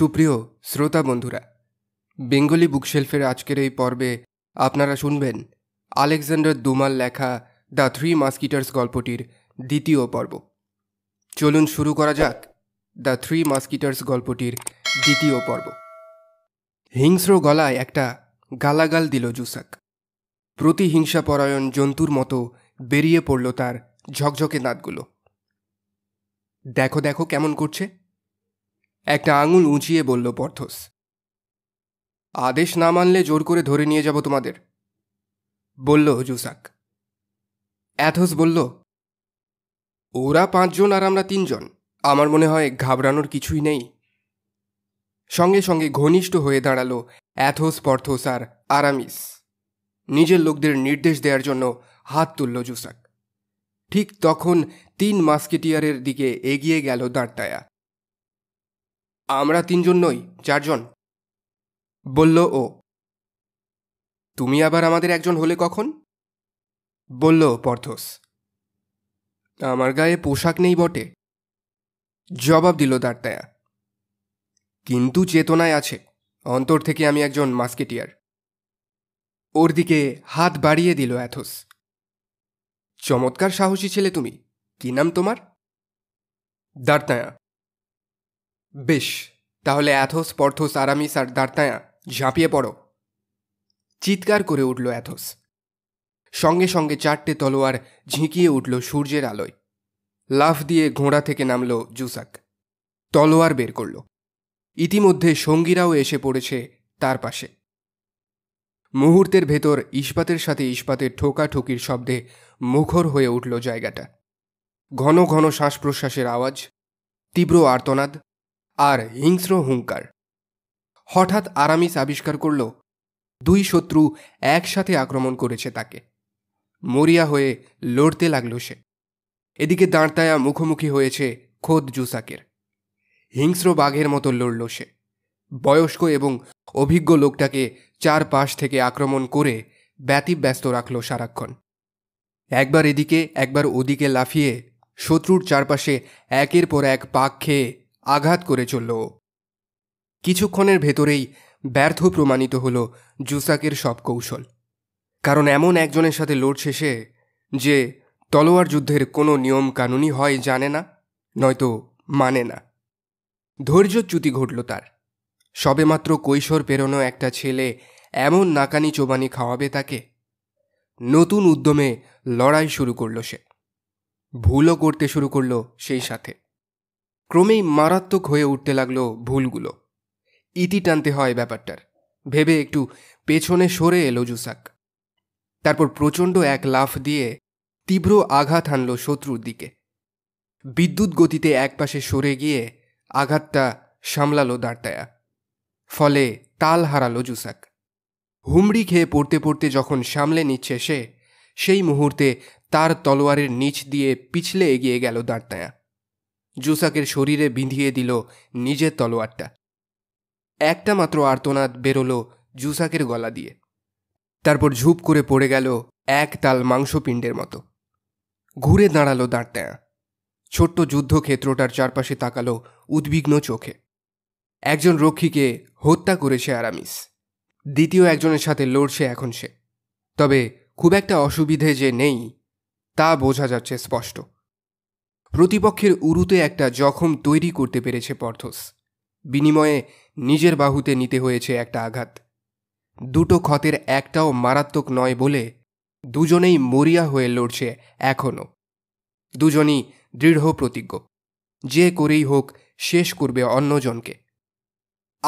সুপ্রিয় শ্রোতা বন্ধুরা বেঙ্গলি বুকশেলফের আজকের এই পর্বে আপনারা শুনবেন আলেকজান্ডার দুমাল লেখা দ্য থ্রি মাস্কিটার্স গল্পটির দ্বিতীয় পর্ব চলুন শুরু করা যাক দ্য থ্রি মাস্কিটার্স গল্পটির দ্বিতীয় পর্ব হিংস্র গলায় একটা গালাগাল দিল জুসাক প্রতিহিংসাপরায়ণ জন্তুর মতো বেরিয়ে পড়ল তার ঝকঝকে দাঁতগুলো দেখো দেখো কেমন করছে একটা আঙুল উঁচিয়ে বলল পর্থস আদেশ না মানলে জোর করে ধরে নিয়ে যাব তোমাদের বলল জুসাক অ্যাথস বলল ওরা পাঁচজন আর আমরা তিনজন আমার মনে হয় ঘাবড়ানোর কিছুই নেই সঙ্গে সঙ্গে ঘনিষ্ঠ হয়ে দাঁড়ালো অ্যাথোস পর্থোস আর আরামিস নিজের লোকদের নির্দেশ দেওয়ার জন্য হাত তুলল জুসাক ঠিক তখন তিন মাস্কেটিয়ারের দিকে এগিয়ে গেল দাঁড়টায়া আমরা তিনজন নই চারজন বলল ও তুমি আবার আমাদের একজন হলে কখন বলল পর্থস আমার গায়ে পোশাক নেই বটে জবাব দিল দাঁড়তায়া কিন্তু চেতনায় আছে অন্তর থেকে আমি একজন মাস্কেটিয়ার ওর দিকে হাত বাড়িয়ে দিল অ্যাথোস চমৎকার সাহসী ছেলে তুমি কি নাম তোমার দাঁড়তায়া বেশ তাহলে অ্যাথোস পর্থোস আরামিস আর দার্তায়া ঝাঁপিয়ে পড়ো চিৎকার করে উঠল অ্যাথোস সঙ্গে সঙ্গে চারটে তলোয়ার ঝিঁকিয়ে উঠল সূর্যের আলোয় লাফ দিয়ে ঘোড়া থেকে নামল জুসাক তলোয়ার বের করল ইতিমধ্যে সঙ্গীরাও এসে পড়েছে তার পাশে মুহূর্তের ভেতর ইস্পাতের সাথে ইস্পাতের ঠোকাঠুকির শব্দে মুখর হয়ে উঠল জায়গাটা ঘন ঘন শ্বাস প্রশ্বাসের আওয়াজ তীব্র আর্তনাদ আর হিংস্র হুঙ্কার হঠাৎ আরামিস আবিষ্কার করল দুই শত্রু একসাথে আক্রমণ করেছে তাকে মরিয়া হয়ে লড়তে লাগল সে এদিকে দাঁড়তায়া মুখোমুখি হয়েছে খোদ জুসাকের হিংস্র বাঘের মতো লড়ল সে বয়স্ক এবং অভিজ্ঞ লোকটাকে চার পাশ থেকে আক্রমণ করে ব্যতিব্যস্ত রাখল সারাক্ষণ একবার এদিকে একবার ওদিকে লাফিয়ে শত্রুর চারপাশে একের পর এক পাক খেয়ে আঘাত করে চলল কিছুক্ষণের ভেতরেই ব্যর্থ প্রমাণিত হল জুসাকের সব কৌশল কারণ এমন একজনের সাথে লোড শেষে যে তলোয়ার যুদ্ধের কোনো নিয়ম কানুনি হয় জানে না নয়তো মানে না ধৈর্যচ্যুতি ঘটল তার সবেমাত্র কৈশোর পেরোনো একটা ছেলে এমন নাকানি চোবানি খাওয়াবে তাকে নতুন উদ্যমে লড়াই শুরু করল সে ভুলও করতে শুরু করল সেই সাথে ক্রমেই মারাত্মক হয়ে উঠতে লাগলো ভুলগুলো ইতি টানতে হয় ব্যাপারটার ভেবে একটু পেছনে সরে এলো জুসাক তারপর প্রচণ্ড এক লাফ দিয়ে তীব্র আঘাত হানল শত্রুর দিকে বিদ্যুৎ গতিতে একপাশে সরে গিয়ে আঘাতটা সামলালো দাঁড়তায়া ফলে তাল হারালো জুসাক হুমড়ি খেয়ে পড়তে পড়তে যখন সামলে নিচ্ছে সে সেই মুহূর্তে তার তলোয়ারের নিচ দিয়ে পিছলে এগিয়ে গেল দাঁড়তায়া জুসাকের শরীরে বিঁধিয়ে দিল নিজের তলোয়ারটা একটা মাত্র আর্তনাদ বেরোলো জুসাকের গলা দিয়ে তারপর ঝুপ করে পড়ে গেল এক তাল মাংসপিণ্ডের মতো ঘুরে দাঁড়ালো দাঁড়তেয়া ছোট্ট যুদ্ধক্ষেত্রটার চারপাশে তাকালো উদ্বিগ্ন চোখে একজন রক্ষীকে হত্যা করেছে আরামিস দ্বিতীয় একজনের সাথে লড়ছে এখন সে তবে খুব একটা অসুবিধে যে নেই তা বোঝা যাচ্ছে স্পষ্ট প্রতিপক্ষের উরুতে একটা জখম তৈরি করতে পেরেছে পর্থস বিনিময়ে নিজের বাহুতে নিতে হয়েছে একটা আঘাত দুটো ক্ষতের একটাও মারাত্মক নয় বলে দুজনেই মরিয়া হয়ে লড়ছে এখনও দুজনই দৃঢ় প্রতিজ্ঞ যে করেই হোক শেষ করবে অন্যজনকে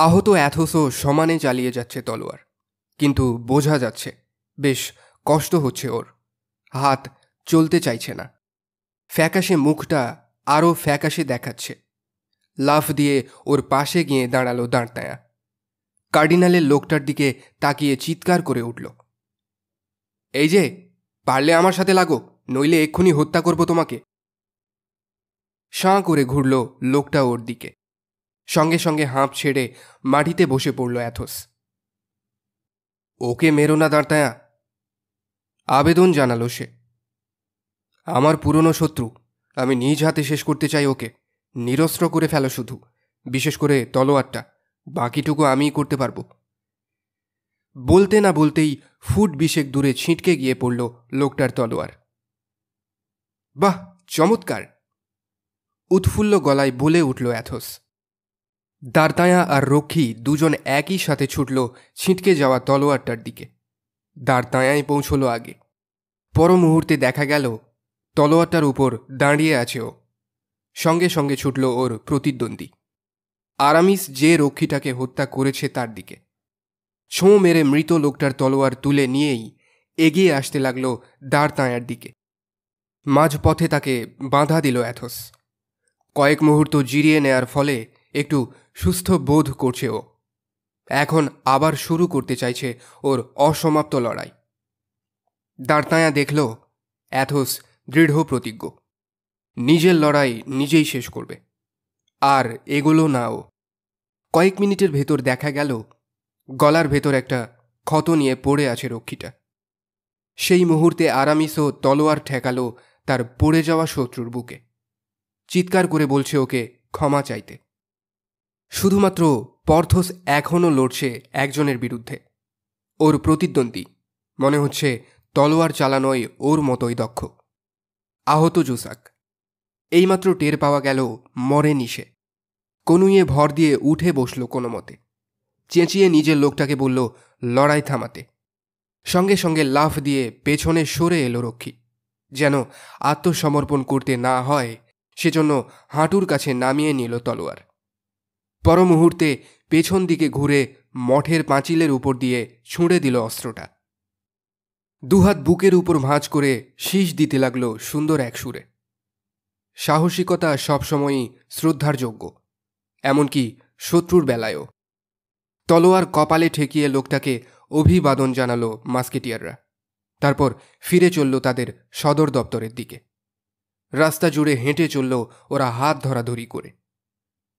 আহত অ্যাথোসও সমানে চালিয়ে যাচ্ছে তলোয়ার কিন্তু বোঝা যাচ্ছে বেশ কষ্ট হচ্ছে ওর হাত চলতে চাইছে না ফ্যাকাশে মুখটা আরও ফ্যাকাশে দেখাচ্ছে লাফ দিয়ে ওর পাশে গিয়ে দাঁড়ালো দাঁড়তায়া কার্ডিনালের লোকটার দিকে তাকিয়ে চিৎকার করে উঠল এই যে পারলে আমার সাথে লাগো নইলে এক্ষুনি হত্যা করব তোমাকে সাঁ করে ঘুরল লোকটা ওর দিকে সঙ্গে সঙ্গে হাঁপ ছেড়ে মাটিতে বসে পড়ল অ্যাথোস ওকে মেরো না দাঁড়তায়া আবেদন জানালো সে আমার পুরনো শত্রু আমি নিজ হাতে শেষ করতে চাই ওকে নিরস্ত্র করে ফেলো শুধু বিশেষ করে তলোয়ারটা বাকিটুকু আমিই করতে পারবো বলতে না বলতেই ফুট বিশেক দূরে ছিটকে গিয়ে পড়ল লোকটার তলোয়ার বাহ চমৎকার উৎফুল্ল গলায় বলে উঠল অ্যাথোস দারতায়া আর রক্ষী দুজন একই সাথে ছুটল ছিটকে যাওয়া তলোয়ারটার দিকে দারতায়াই পৌঁছল আগে পর মুহূর্তে দেখা গেল তলোয়ারটার উপর দাঁড়িয়ে আছে ও সঙ্গে সঙ্গে ছুটল ওর প্রতিদ্বন্দ্বী আরামিস যে রক্ষীটাকে হত্যা করেছে তার দিকে ছোঁ মেরে মৃত লোকটার তলোয়ার তুলে নিয়েই এগিয়ে আসতে লাগলো দাঁড় তাঁয়ার দিকে মাঝপথে তাকে বাঁধা দিল অ্যাথস কয়েক মুহূর্ত জিরিয়ে নেয়ার ফলে একটু সুস্থ বোধ করছে ও এখন আবার শুরু করতে চাইছে ওর অসমাপ্ত লড়াই দাঁড়তায়া দেখল অ্যাথোস দৃঢ় প্রতিজ্ঞ নিজের লড়াই নিজেই শেষ করবে আর এগোলো নাও কয়েক মিনিটের ভেতর দেখা গেল গলার ভেতর একটা ক্ষত নিয়ে পড়ে আছে রক্ষীটা সেই মুহূর্তে আরামিসও তলোয়ার ঠেকালো তার পড়ে যাওয়া শত্রুর বুকে চিৎকার করে বলছে ওকে ক্ষমা চাইতে শুধুমাত্র পর্থস এখনও লড়ছে একজনের বিরুদ্ধে ওর প্রতিদ্বন্দ্বী মনে হচ্ছে তলোয়ার চালানোয় ওর মতোই দক্ষ আহত জোসাক এইমাত্র টের পাওয়া গেল মরে নিশে কনুইয়ে ভর দিয়ে উঠে বসল কোনো মতে চেঁচিয়ে নিজের লোকটাকে বলল লড়াই থামাতে সঙ্গে সঙ্গে লাফ দিয়ে পেছনে সরে এলো রক্ষী যেন আত্মসমর্পণ করতে না হয় সেজন্য হাঁটুর কাছে নামিয়ে নিল তলোয়ার পর মুহূর্তে পেছন দিকে ঘুরে মঠের পাঁচিলের উপর দিয়ে ছুঁড়ে দিল অস্ত্রটা দুহাত বুকের উপর ভাঁজ করে শীষ দিতে লাগলো সুন্দর এক সুরে সাহসিকতা সবসময়ই শ্রদ্ধার যোগ্য এমনকি শত্রুর বেলায়ও তলোয়ার কপালে ঠেকিয়ে লোকটাকে অভিবাদন জানালো মাস্কেটিয়াররা তারপর ফিরে চলল তাদের সদর দপ্তরের দিকে রাস্তা জুড়ে হেঁটে চলল ওরা হাত ধরাধরি করে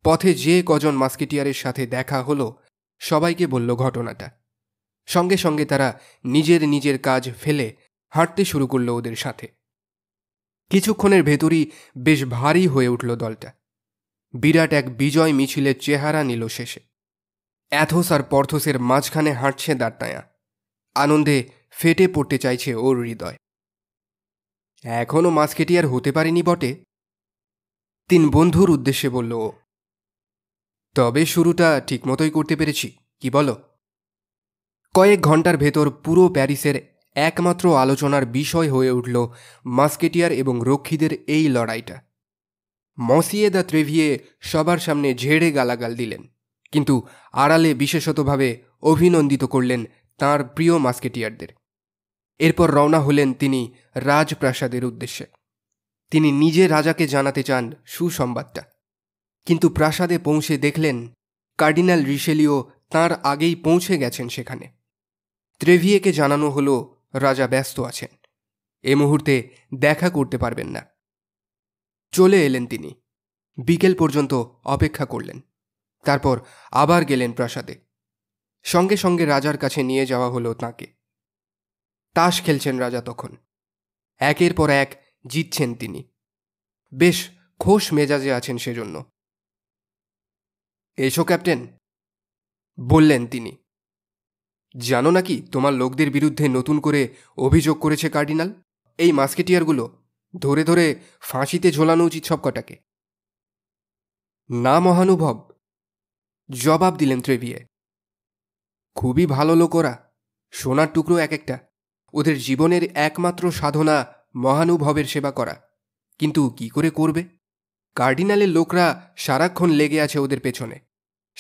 পথে যে কজন মাস্কেটিয়ারের সাথে দেখা হলো সবাইকে বলল ঘটনাটা সঙ্গে সঙ্গে তারা নিজের নিজের কাজ ফেলে হাঁটতে শুরু করল ওদের সাথে কিছুক্ষণের ভেতরই বেশ ভারী হয়ে উঠল দলটা বিরাট এক বিজয় মিছিলের চেহারা নিল শেষে অ্যাথোস আর পর্থসের মাঝখানে হাঁটছে দাঁড়তায়া আনন্দে ফেটে পড়তে চাইছে ওর হৃদয় এখনও মাস্কেটিয়ার হতে পারেনি বটে তিন বন্ধুর উদ্দেশ্যে বলল ও তবে শুরুটা ঠিকমতোই করতে পেরেছি কি বলো কয়েক ঘন্টার ভেতর পুরো প্যারিসের একমাত্র আলোচনার বিষয় হয়ে উঠল মাস্কেটিয়ার এবং রক্ষীদের এই লড়াইটা মসিয়ে দা ত্রেভিয়ে সবার সামনে ঝেড়ে গালাগাল দিলেন কিন্তু আড়ালে বিশেষতভাবে অভিনন্দিত করলেন তার প্রিয় মাস্কেটিয়ারদের এরপর রওনা হলেন তিনি রাজপ্রাসাদের উদ্দেশ্যে তিনি নিজে রাজাকে জানাতে চান সুসংবাদটা কিন্তু প্রাসাদে পৌঁছে দেখলেন কার্ডিনাল রিশেলিও তার আগেই পৌঁছে গেছেন সেখানে ত্রেভিয়েকে জানানো হলো রাজা ব্যস্ত আছেন এ মুহূর্তে দেখা করতে পারবেন না চলে এলেন তিনি বিকেল পর্যন্ত অপেক্ষা করলেন তারপর আবার গেলেন প্রাসাদে সঙ্গে সঙ্গে রাজার কাছে নিয়ে যাওয়া হলো তাঁকে তাস খেলছেন রাজা তখন একের পর এক জিতছেন তিনি বেশ খোশ মেজাজে আছেন সেজন্য এসো ক্যাপ্টেন বললেন তিনি জানো নাকি তোমার লোকদের বিরুদ্ধে নতুন করে অভিযোগ করেছে কার্ডিনাল এই মাস্কেটিয়ারগুলো ধরে ধরে ফাঁসিতে ঝোলানো উচিত সবকটাকে না মহানুভব জবাব দিলেন ত্রেভিয়ে খুবই ভালো লোক ওরা সোনার টুকরো এক একটা ওদের জীবনের একমাত্র সাধনা মহানুভবের সেবা করা কিন্তু কি করে করবে কার্ডিনালের লোকরা সারাক্ষণ লেগে আছে ওদের পেছনে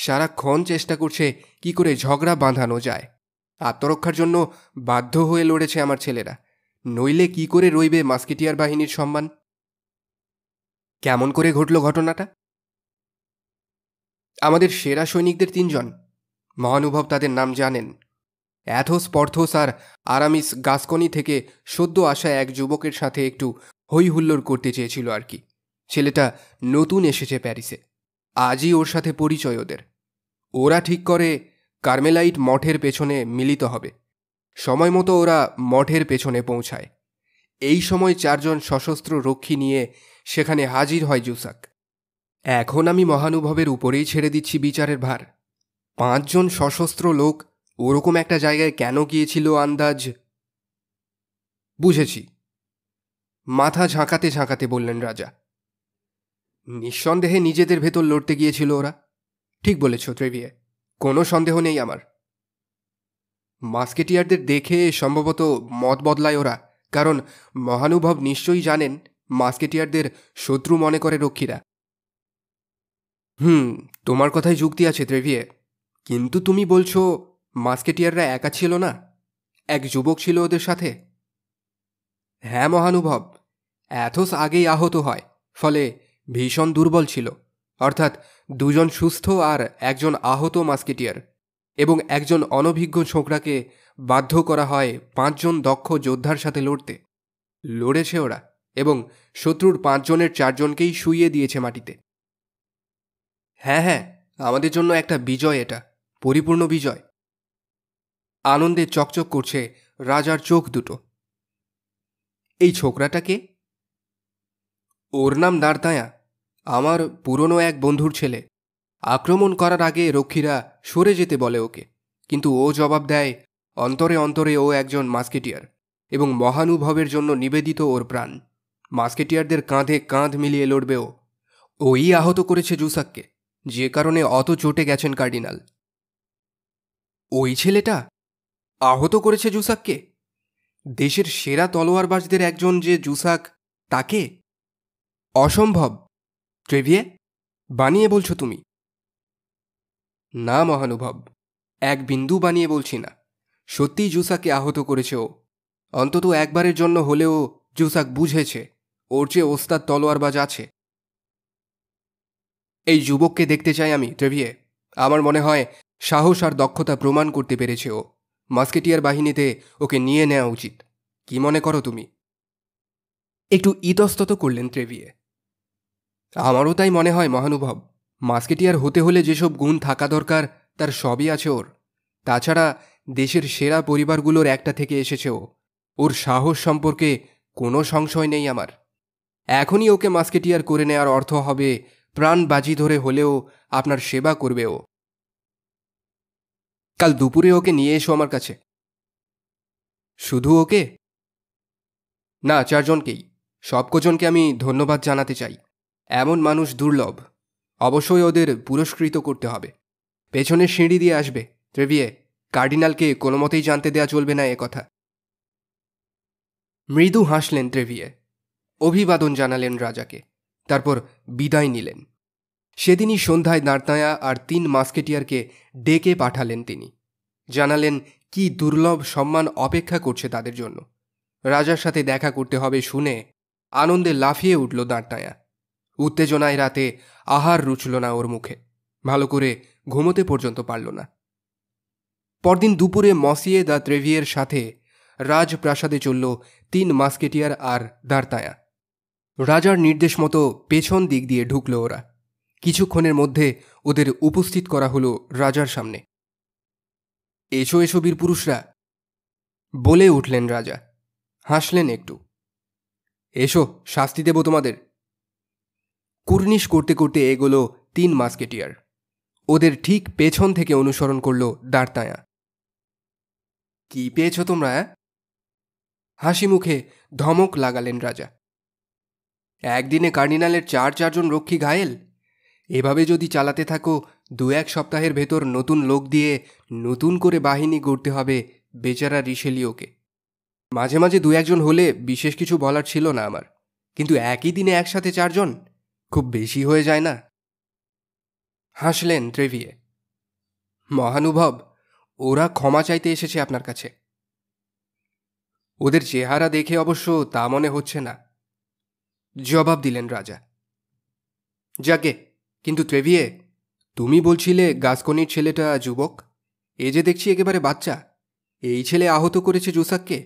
সারাক্ষণ চেষ্টা করছে কি করে ঝগড়া বাঁধানো যায় আত্মরক্ষার জন্য বাধ্য হয়ে লড়েছে আমার ছেলেরা নইলে কি করে রইবে মাস্কেটিয়ার বাহিনীর সম্মান কেমন করে ঘটল ঘটনাটা আমাদের সেরা সৈনিকদের তিনজন মহানুভব তাদের নাম জানেন অ্যাথোস পর্থোস আর আরামিস গাসকনি থেকে সদ্য আসা এক যুবকের সাথে একটু হৈ হুল্লোর করতে চেয়েছিল আর কি ছেলেটা নতুন এসেছে প্যারিসে আজই ওর সাথে পরিচয় ওদের ওরা ঠিক করে কার্মেলাইট মঠের পেছনে মিলিত হবে সময় মতো ওরা মঠের পেছনে পৌঁছায় এই সময় চারজন সশস্ত্র রক্ষী নিয়ে সেখানে হাজির হয় জুসাক এখন আমি মহানুভবের উপরেই ছেড়ে দিচ্ছি বিচারের ভার পাঁচজন সশস্ত্র লোক ওরকম একটা জায়গায় কেন গিয়েছিল আন্দাজ বুঝেছি মাথা ঝাঁকাতে ঝাঁকাতে বললেন রাজা নিঃসন্দেহে নিজেদের ভেতর লড়তে গিয়েছিল ওরা ঠিক বলেছ ত্রেভিয়ে কোনো সন্দেহ নেই আমার মাস্কেটিয়ারদের দেখে সম্ভবত মত বদলায় ওরা কারণ মহানুভব নিশ্চয়ই জানেন মাস্কেটিয়ারদের শত্রু মনে করে রক্ষীরা হুম তোমার কথাই যুক্তি আছে ত্রেভিয়ে কিন্তু তুমি বলছো মাস্কেটিয়াররা একা ছিল না এক যুবক ছিল ওদের সাথে হ্যাঁ মহানুভব অ্যাথোস আগেই আহত হয় ফলে ভীষণ দুর্বল ছিল অর্থাৎ দুজন সুস্থ আর একজন আহত মাস্কেটিয়ার এবং একজন অনভিজ্ঞ ছোকরাকে বাধ্য করা হয় পাঁচজন দক্ষ যোদ্ধার সাথে লড়তে লড়েছে ওরা এবং শত্রুর পাঁচজনের চারজনকেই শুইয়ে দিয়েছে মাটিতে হ্যাঁ হ্যাঁ আমাদের জন্য একটা বিজয় এটা পরিপূর্ণ বিজয় আনন্দে চকচক করছে রাজার চোখ দুটো এই ছোকরাটাকে ওর নাম দাঁড়তায়া আমার পুরনো এক বন্ধুর ছেলে আক্রমণ করার আগে রক্ষীরা সরে যেতে বলে ওকে কিন্তু ও জবাব দেয় অন্তরে অন্তরে ও একজন মাস্কেটিয়ার এবং মহানুভবের জন্য নিবেদিত ওর প্রাণ মাস্কেটিয়ারদের কাঁধে কাঁধ মিলিয়ে লড়বে ও ওই আহত করেছে জুসাককে যে কারণে অত চোটে গেছেন কার্ডিনাল ওই ছেলেটা আহত করেছে জুসাককে দেশের সেরা তলোয়ারবাজদের একজন যে জুসাক তাকে অসম্ভব ট্রেভিয়ে বানিয়ে বলছো তুমি না মহানুভব এক বিন্দু বানিয়ে বলছি না সত্যিই জুসাকে আহত করেছে ও অন্তত একবারের জন্য হলেও জুসাক বুঝেছে ওর চেয়ে ওস্তাদ তলোয়ারবাজ আছে এই যুবককে দেখতে চাই আমি ট্রেভিয়ে আমার মনে হয় সাহস আর দক্ষতা প্রমাণ করতে পেরেছে ও মাস্কেটিয়ার বাহিনীতে ওকে নিয়ে নেওয়া উচিত কি মনে করো তুমি একটু ইতস্তত করলেন ট্রেভিয়ে আমারও তাই মনে হয় মহানুভব মাস্কেটিয়ার হতে হলে যেসব গুণ থাকা দরকার তার সবই আছে ওর তাছাড়া দেশের সেরা পরিবারগুলোর একটা থেকে এসেছে ও ওর সাহস সম্পর্কে কোনো সংশয় নেই আমার এখনই ওকে মাস্কেটিয়ার করে নেওয়ার অর্থ হবে প্রাণ বাজি ধরে হলেও আপনার সেবা করবে ও কাল দুপুরে ওকে নিয়ে এসো আমার কাছে শুধু ওকে না চারজনকেই সবকজনকে আমি ধন্যবাদ জানাতে চাই এমন মানুষ দুর্লভ অবশ্যই ওদের পুরস্কৃত করতে হবে পেছনের সিঁড়ি দিয়ে আসবে ত্রেভিয়ে কার্ডিনালকে কোনো মতেই জানতে দেয়া চলবে না এ কথা মৃদু হাসলেন ত্রেভিয়ে অভিবাদন জানালেন রাজাকে তারপর বিদায় নিলেন সেদিনই সন্ধ্যায় নার্তায়া আর তিন মাস্কেটিয়ারকে ডেকে পাঠালেন তিনি জানালেন কি দুর্লভ সম্মান অপেক্ষা করছে তাদের জন্য রাজার সাথে দেখা করতে হবে শুনে আনন্দে লাফিয়ে উঠল নার্তায়া উত্তেজনায় রাতে আহার রুচল না ওর মুখে ভালো করে ঘুমোতে পর্যন্ত পারল না পরদিন দুপুরে মসিয়ে দা ত্রেভিয়ের সাথে রাজপ্রাসাদে চলল তিন মাস্কেটিয়ার আর দাঁড়তায়া রাজার নির্দেশ মতো পেছন দিক দিয়ে ঢুকল ওরা কিছুক্ষণের মধ্যে ওদের উপস্থিত করা হলো রাজার সামনে এসো এসো বীর পুরুষরা বলে উঠলেন রাজা হাসলেন একটু এসো শাস্তি দেব তোমাদের কুর্নিশ করতে করতে এগোলো তিন মাস্কেটিয়ার ওদের ঠিক পেছন থেকে অনুসরণ করল দাঁড়তায়া কি পেয়েছ তোমরা হাসি মুখে ধমক লাগালেন রাজা একদিনে কার্ডিনালের চার চারজন রক্ষী ঘায়েল এভাবে যদি চালাতে থাকো দু এক সপ্তাহের ভেতর নতুন লোক দিয়ে নতুন করে বাহিনী গড়তে হবে বেচারা রিসেলিওকে মাঝে মাঝে দু একজন হলে বিশেষ কিছু বলার ছিল না আমার কিন্তু একই দিনে একসাথে চারজন খুব বেশি হয়ে যায় না হাসলেন ত্রেভিয়ে মহানুভব ওরা ক্ষমা চাইতে এসেছে আপনার কাছে ওদের চেহারা দেখে অবশ্য তা মনে হচ্ছে না জবাব দিলেন রাজা যাকে কিন্তু ত্রেভিয়ে তুমি বলছিলে গাসকনির ছেলেটা যুবক এ যে দেখছি একেবারে বাচ্চা এই ছেলে আহত করেছে জোসাককে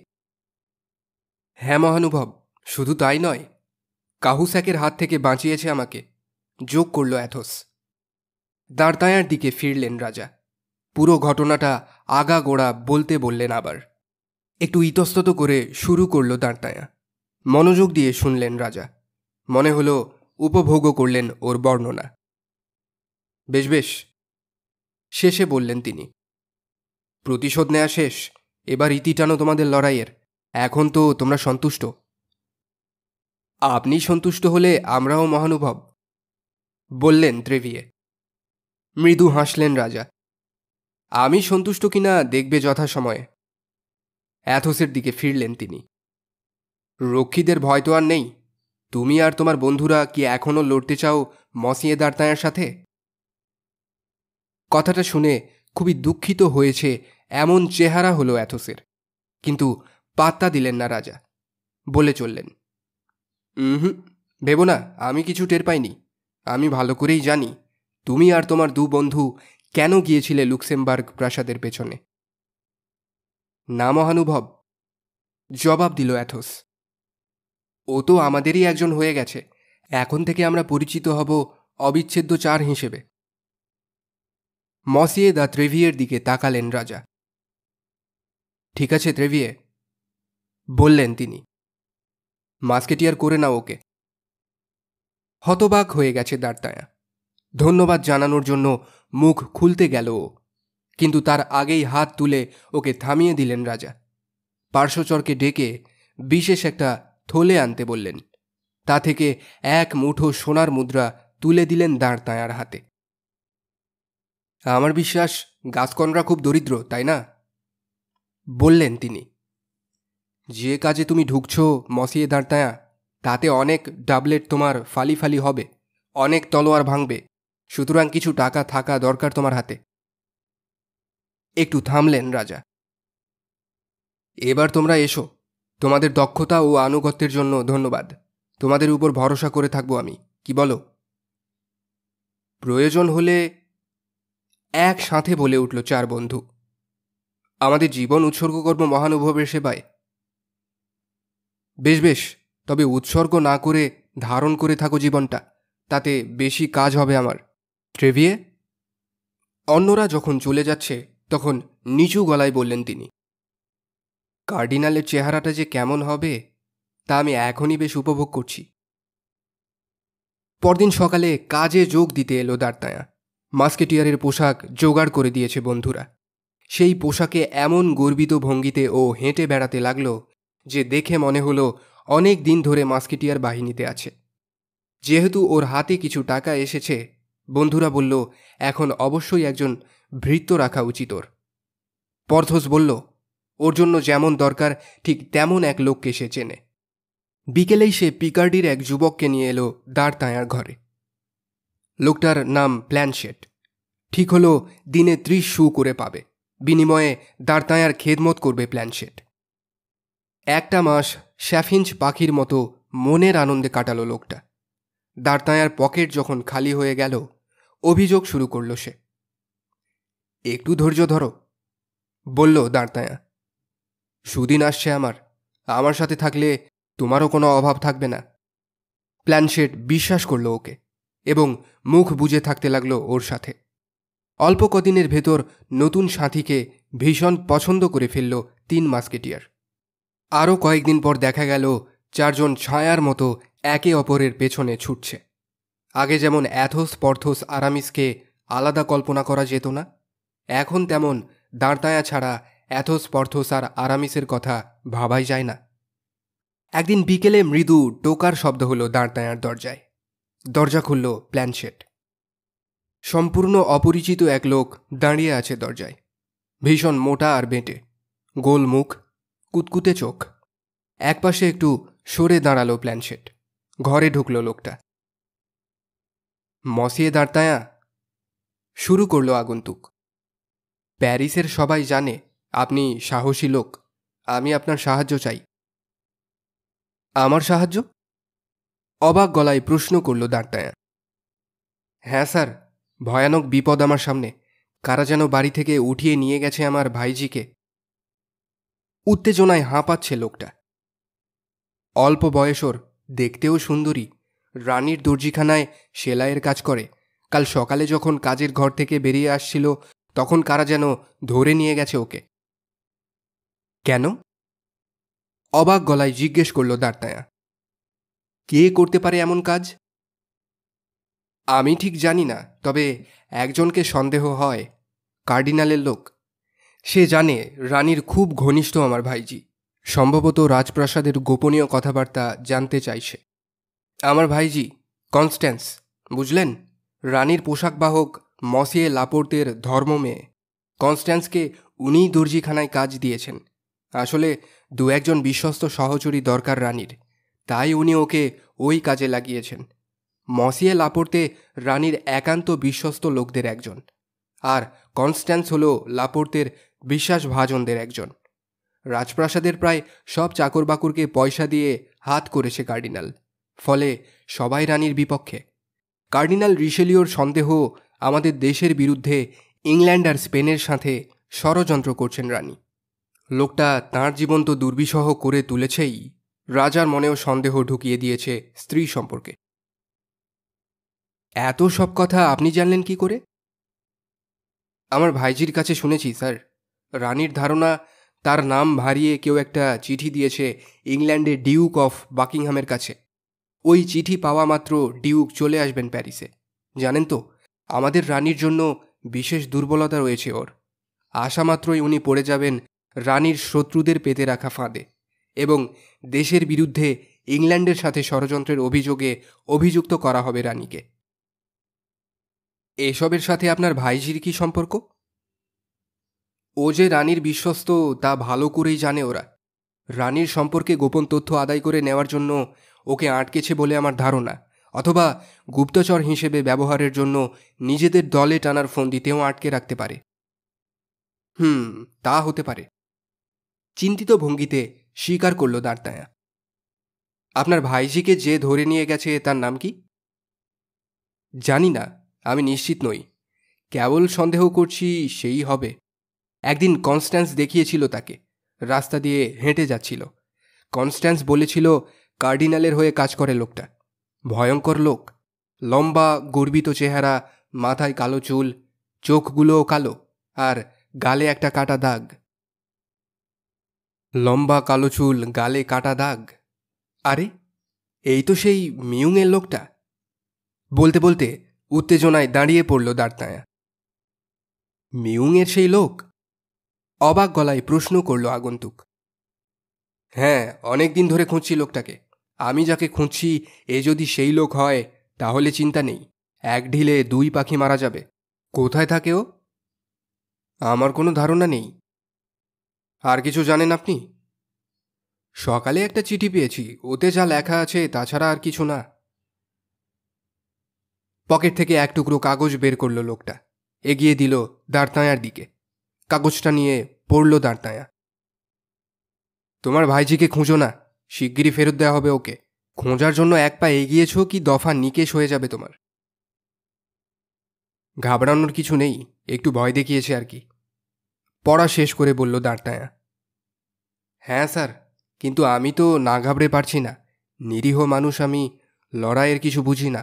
হ্যাঁ মহানুভব শুধু তাই নয় কাহুস্যাকের হাত থেকে বাঁচিয়েছে আমাকে যোগ করল অ্যাথোস দাঁড়তায়ার দিকে ফিরলেন রাজা পুরো ঘটনাটা আগা গোড়া বলতে বললেন আবার একটু ইতস্তত করে শুরু করল দাঁড়তায়া মনোযোগ দিয়ে শুনলেন রাজা মনে হলো উপভোগও করলেন ওর বর্ণনা বেশ বেশ শেষে বললেন তিনি প্রতিশোধ নেয়া শেষ এবার ইতি টানো তোমাদের লড়াইয়ের এখন তো তোমরা সন্তুষ্ট আপনি সন্তুষ্ট হলে আমরাও মহানুভব বললেন ত্রেভিয়ে মৃদু হাসলেন রাজা আমি সন্তুষ্ট কিনা দেখবে যথাসময়ে অ্যাথোসের দিকে ফিরলেন তিনি রক্ষীদের ভয় তো আর নেই তুমি আর তোমার বন্ধুরা কি এখনও লড়তে চাও মসিয়ে দাঁড়তায়ার সাথে কথাটা শুনে খুবই দুঃখিত হয়েছে এমন চেহারা হলো অ্যাথোসের কিন্তু পাত্তা দিলেন না রাজা বলে চললেন হুম ভেবো না আমি কিছু টের পাইনি আমি ভালো করেই জানি তুমি আর তোমার দু বন্ধু কেন গিয়েছিলে লুক্সেমবার্গ প্রাসাদের পেছনে না মহানুভব জবাব দিল অ্যাথোস ও তো আমাদেরই একজন হয়ে গেছে এখন থেকে আমরা পরিচিত হব অবিচ্ছেদ্য চার হিসেবে মসিয়ে দা ত্রেভিয়ের দিকে তাকালেন রাজা ঠিক আছে ত্রেভিয়ে বললেন তিনি মাস্কেটিয়ার করে নাও ওকে হতবাক হয়ে গেছে দাঁড়তায়া ধন্যবাদ জানানোর জন্য মুখ খুলতে গেল ও কিন্তু তার আগেই হাত তুলে ওকে থামিয়ে দিলেন রাজা পার্শ্বচরকে ডেকে বিশেষ একটা থলে আনতে বললেন তা থেকে এক মুঠো সোনার মুদ্রা তুলে দিলেন দাঁড়তায়ার হাতে আমার বিশ্বাস গাসকনরা খুব দরিদ্র তাই না বললেন তিনি যে কাজে তুমি ঢুকছ মসিয়ে দাঁড়তায়া তাতে অনেক ডাবলেট তোমার ফালি ফালি হবে অনেক তলোয়ার ভাঙবে সুতরাং কিছু টাকা থাকা দরকার তোমার হাতে একটু থামলেন রাজা এবার তোমরা এসো তোমাদের দক্ষতা ও আনুগত্যের জন্য ধন্যবাদ তোমাদের উপর ভরসা করে থাকবো আমি কি বলো প্রয়োজন হলে একসাথে বলে উঠল চার বন্ধু আমাদের জীবন উৎসর্গ করব মহানুভবের সেবায় বেশ বেশ তবে উৎসর্গ না করে ধারণ করে থাকো জীবনটা তাতে বেশি কাজ হবে আমার ট্রেভিয়ে অন্যরা যখন চলে যাচ্ছে তখন নিচু গলায় বললেন তিনি কার্ডিনালের চেহারাটা যে কেমন হবে তা আমি এখনই বেশ উপভোগ করছি পরদিন সকালে কাজে যোগ দিতে এলো দাঁড়তায়া মাস্কেটিয়ারের পোশাক জোগাড় করে দিয়েছে বন্ধুরা সেই পোশাকে এমন গর্বিত ভঙ্গিতে ও হেঁটে বেড়াতে লাগলো যে দেখে মনে হলো অনেক দিন ধরে মাস্কিটিয়ার বাহিনীতে আছে যেহেতু ওর হাতে কিছু টাকা এসেছে বন্ধুরা বলল এখন অবশ্যই একজন ভৃত্য রাখা উচিত ওর পর্থস বলল ওর জন্য যেমন দরকার ঠিক তেমন এক লোককে সে চেনে বিকেলেই সে পিকার্ডির এক যুবককে নিয়ে এলো দাঁড় তাঁয়ার ঘরে লোকটার নাম প্ল্যানশেট ঠিক হলো দিনে ত্রিশ শু করে পাবে বিনিময়ে দাঁড় তাঁয়ার খেদমত করবে প্ল্যানশেট একটা মাস শ্যাফিঞ্চ পাখির মতো মনের আনন্দে কাটালো লোকটা দাঁড়তায়ার পকেট যখন খালি হয়ে গেল অভিযোগ শুরু করল সে একটু ধৈর্য ধরো বলল দাঁড়তায়া সুদিন আসছে আমার আমার সাথে থাকলে তোমারও কোনো অভাব থাকবে না প্ল্যানশেট বিশ্বাস করলো ওকে এবং মুখ বুঝে থাকতে লাগল ওর সাথে অল্প কদিনের ভেতর নতুন সাথীকে ভীষণ পছন্দ করে ফেলল তিন মাস্কেটিয়ার আরও কয়েকদিন পর দেখা গেল চারজন ছায়ার মতো একে অপরের পেছনে ছুটছে আগে যেমন অ্যাথোস পর্থোস আরামিসকে আলাদা কল্পনা করা যেত না এখন তেমন দাঁড়তায়া ছাড়া অ্যাথোস পর্থোস আর আরামিসের কথা ভাবাই যায় না একদিন বিকেলে মৃদু টোকার শব্দ হলো দাঁড়তায়ার দরজায় দরজা খুলল প্ল্যানশেট সম্পূর্ণ অপরিচিত এক লোক দাঁড়িয়ে আছে দরজায় ভীষণ মোটা আর বেঁটে গোল মুখ কুতকুতে চোখ একপাশে একটু সরে দাঁড়ালো প্ল্যানশেট ঘরে ঢুকলো লোকটা মসিয়ে দাঁড়তায়া শুরু করলো আগন্তুক প্যারিসের সবাই জানে আপনি সাহসী লোক আমি আপনার সাহায্য চাই আমার সাহায্য অবাক গলায় প্রশ্ন করল দাঁড়তায়া হ্যাঁ স্যার ভয়ানক বিপদ আমার সামনে কারা যেন বাড়ি থেকে উঠিয়ে নিয়ে গেছে আমার ভাইজিকে উত্তেজনায় হাঁপাচ্ছে লোকটা অল্প বয়সর দেখতেও সুন্দরী রানীর দর্জিখানায় সেলাইয়ের কাজ করে কাল সকালে যখন কাজের ঘর থেকে বেরিয়ে আসছিল তখন কারা যেন ধরে নিয়ে গেছে ওকে কেন অবাক গলায় জিজ্ঞেস করল দাঁড়তায়া কে করতে পারে এমন কাজ আমি ঠিক জানি না তবে একজনকে সন্দেহ হয় কার্ডিনালের লোক সে জানে রানীর খুব ঘনিষ্ঠ আমার ভাইজি সম্ভবত রাজপ্রাসাদের গোপনীয় কথাবার্তা জানতে চাইছে আমার ভাইজি কনস্ট্যান্স বুঝলেন রানীর পোশাক বাহক মসিয়ে লাপোর্তের ধর্ম মেয়ে কনস্ট্যান্সকে উনিই দর্জিখানায় কাজ দিয়েছেন আসলে দু একজন বিশ্বস্ত সহচরী দরকার রানীর তাই উনি ওকে ওই কাজে লাগিয়েছেন মসিয়ে লাপোর্তে রানীর একান্ত বিশ্বস্ত লোকদের একজন আর কনস্ট্যান্স হল লাপোর্তের বিশ্বাস ভাজনদের একজন রাজপ্রাসাদের প্রায় সব চাকর পয়সা দিয়ে হাত করেছে কার্ডিনাল ফলে সবাই রানীর বিপক্ষে কার্ডিনাল রিশেলিওর সন্দেহ আমাদের দেশের বিরুদ্ধে ইংল্যান্ড আর স্পেনের সাথে ষড়যন্ত্র করছেন রানী লোকটা তাঁর জীবন তো দুর্বিষহ করে তুলেছেই রাজার মনেও সন্দেহ ঢুকিয়ে দিয়েছে স্ত্রী সম্পর্কে এত সব কথা আপনি জানলেন কি করে আমার ভাইজির কাছে শুনেছি স্যার রানীর ধারণা তার নাম ভারিয়ে কেউ একটা চিঠি দিয়েছে ইংল্যান্ডের ডিউক অফ বাকিংহামের কাছে ওই চিঠি পাওয়া মাত্র ডিউক চলে আসবেন প্যারিসে জানেন তো আমাদের রানীর জন্য বিশেষ দুর্বলতা রয়েছে ওর আশা মাত্রই উনি পড়ে যাবেন রানীর শত্রুদের পেতে রাখা ফাঁদে এবং দেশের বিরুদ্ধে ইংল্যান্ডের সাথে ষড়যন্ত্রের অভিযোগে অভিযুক্ত করা হবে রানীকে এসবের সাথে আপনার ভাইঝির কি সম্পর্ক ও যে রানীর বিশ্বস্ত তা ভালো করেই জানে ওরা রানীর সম্পর্কে গোপন তথ্য আদায় করে নেওয়ার জন্য ওকে আটকেছে বলে আমার ধারণা অথবা গুপ্তচর হিসেবে ব্যবহারের জন্য নিজেদের দলে টানার ফোন দিতেও আটকে রাখতে পারে হুম তা হতে পারে চিন্তিত ভঙ্গিতে স্বীকার করল দাঁড়তায়া আপনার ভাইজিকে যে ধরে নিয়ে গেছে তার নাম কি জানি না আমি নিশ্চিত নই কেবল সন্দেহ করছি সেই হবে একদিন কনস্ট্যান্স দেখিয়েছিল তাকে রাস্তা দিয়ে হেঁটে যাচ্ছিল কনস্ট্যান্স বলেছিল কার্ডিনালের হয়ে কাজ করে লোকটা ভয়ঙ্কর লোক লম্বা গর্বিত চেহারা মাথায় কালো চুল চোখগুলোও কালো আর গালে একটা কাটা দাগ লম্বা কালো চুল গালে কাটা দাগ আরে এই তো সেই মিউংয়ের লোকটা বলতে বলতে উত্তেজনায় দাঁড়িয়ে পড়ল দাঁড়তায়া মিউংয়ের সেই লোক অবাক গলায় প্রশ্ন করল আগন্তুক হ্যাঁ অনেক দিন ধরে খুঁজছি লোকটাকে আমি যাকে খুঁজছি এ যদি সেই লোক হয় তাহলে চিন্তা নেই এক ঢিলে দুই পাখি মারা যাবে কোথায় থাকে ও আমার কোনো ধারণা নেই আর কিছু জানেন আপনি সকালে একটা চিঠি পেয়েছি ওতে যা লেখা আছে তাছাড়া আর কিছু না পকেট থেকে এক টুকরো কাগজ বের করলো লোকটা এগিয়ে দিল দাঁড়তাঁয়ার দিকে কাগজটা নিয়ে পড়ল দাঁড়টায়া তোমার ভাইজিকে খুঁজো না শিগগিরই ফেরত দেওয়া হবে ওকে খোঁজার জন্য এক পা এগিয়েছ কি দফা নিকেশ হয়ে যাবে তোমার ঘাবড়ানোর কিছু নেই একটু ভয় দেখিয়েছে আর কি পড়া শেষ করে বলল দাঁড়তায়া হ্যাঁ স্যার কিন্তু আমি তো না ঘাবড়ে পারছি না নিরীহ মানুষ আমি লড়াইয়ের কিছু বুঝি না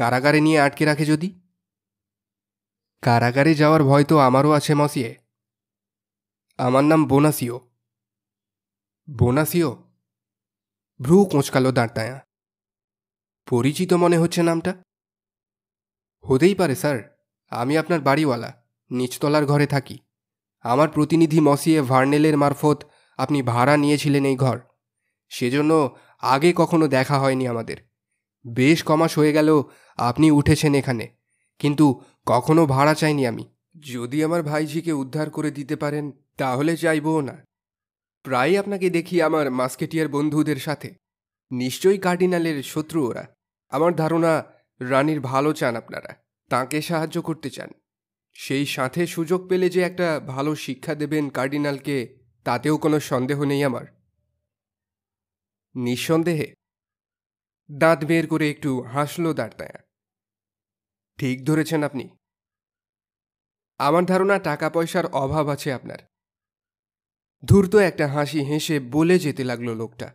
কারাগারে নিয়ে আটকে রাখে যদি কারাগারে যাওয়ার ভয় তো আমারও আছে মসিয়ে আমার নাম বোনাসিও বোনাসিও ভ্রু কোঁচকালো দাঁড়তায়া পরিচিত মনে হচ্ছে নামটা হতেই পারে স্যার আমি আপনার বাড়িওয়ালা নিচতলার ঘরে থাকি আমার প্রতিনিধি মসিয়ে ভার্নেলের মারফত আপনি ভাড়া নিয়েছিলেন এই ঘর সেজন্য আগে কখনো দেখা হয়নি আমাদের বেশ কমাস হয়ে গেল আপনি উঠেছেন এখানে কিন্তু কখনো ভাড়া চাইনি আমি যদি আমার ভাইঝিকে উদ্ধার করে দিতে পারেন তাহলে চাইবও না প্রায় আপনাকে দেখি আমার মাস্কেটিয়ার বন্ধুদের সাথে নিশ্চয়ই কার্ডিনালের শত্রু ওরা আমার ধারণা রানীর ভালো চান আপনারা তাকে সাহায্য করতে চান সেই সাথে সুযোগ পেলে যে একটা ভালো শিক্ষা দেবেন কার্ডিনালকে তাতেও কোনো সন্দেহ নেই আমার নিঃসন্দেহে দাঁত বের করে একটু হাসল দাঁড়তায়া ঠিক ধরেছেন আপনি আমার ধারণা টাকা পয়সার অভাব আছে আপনার ধূর্ত একটা হাসি হেসে বলে যেতে লাগলো লোকটা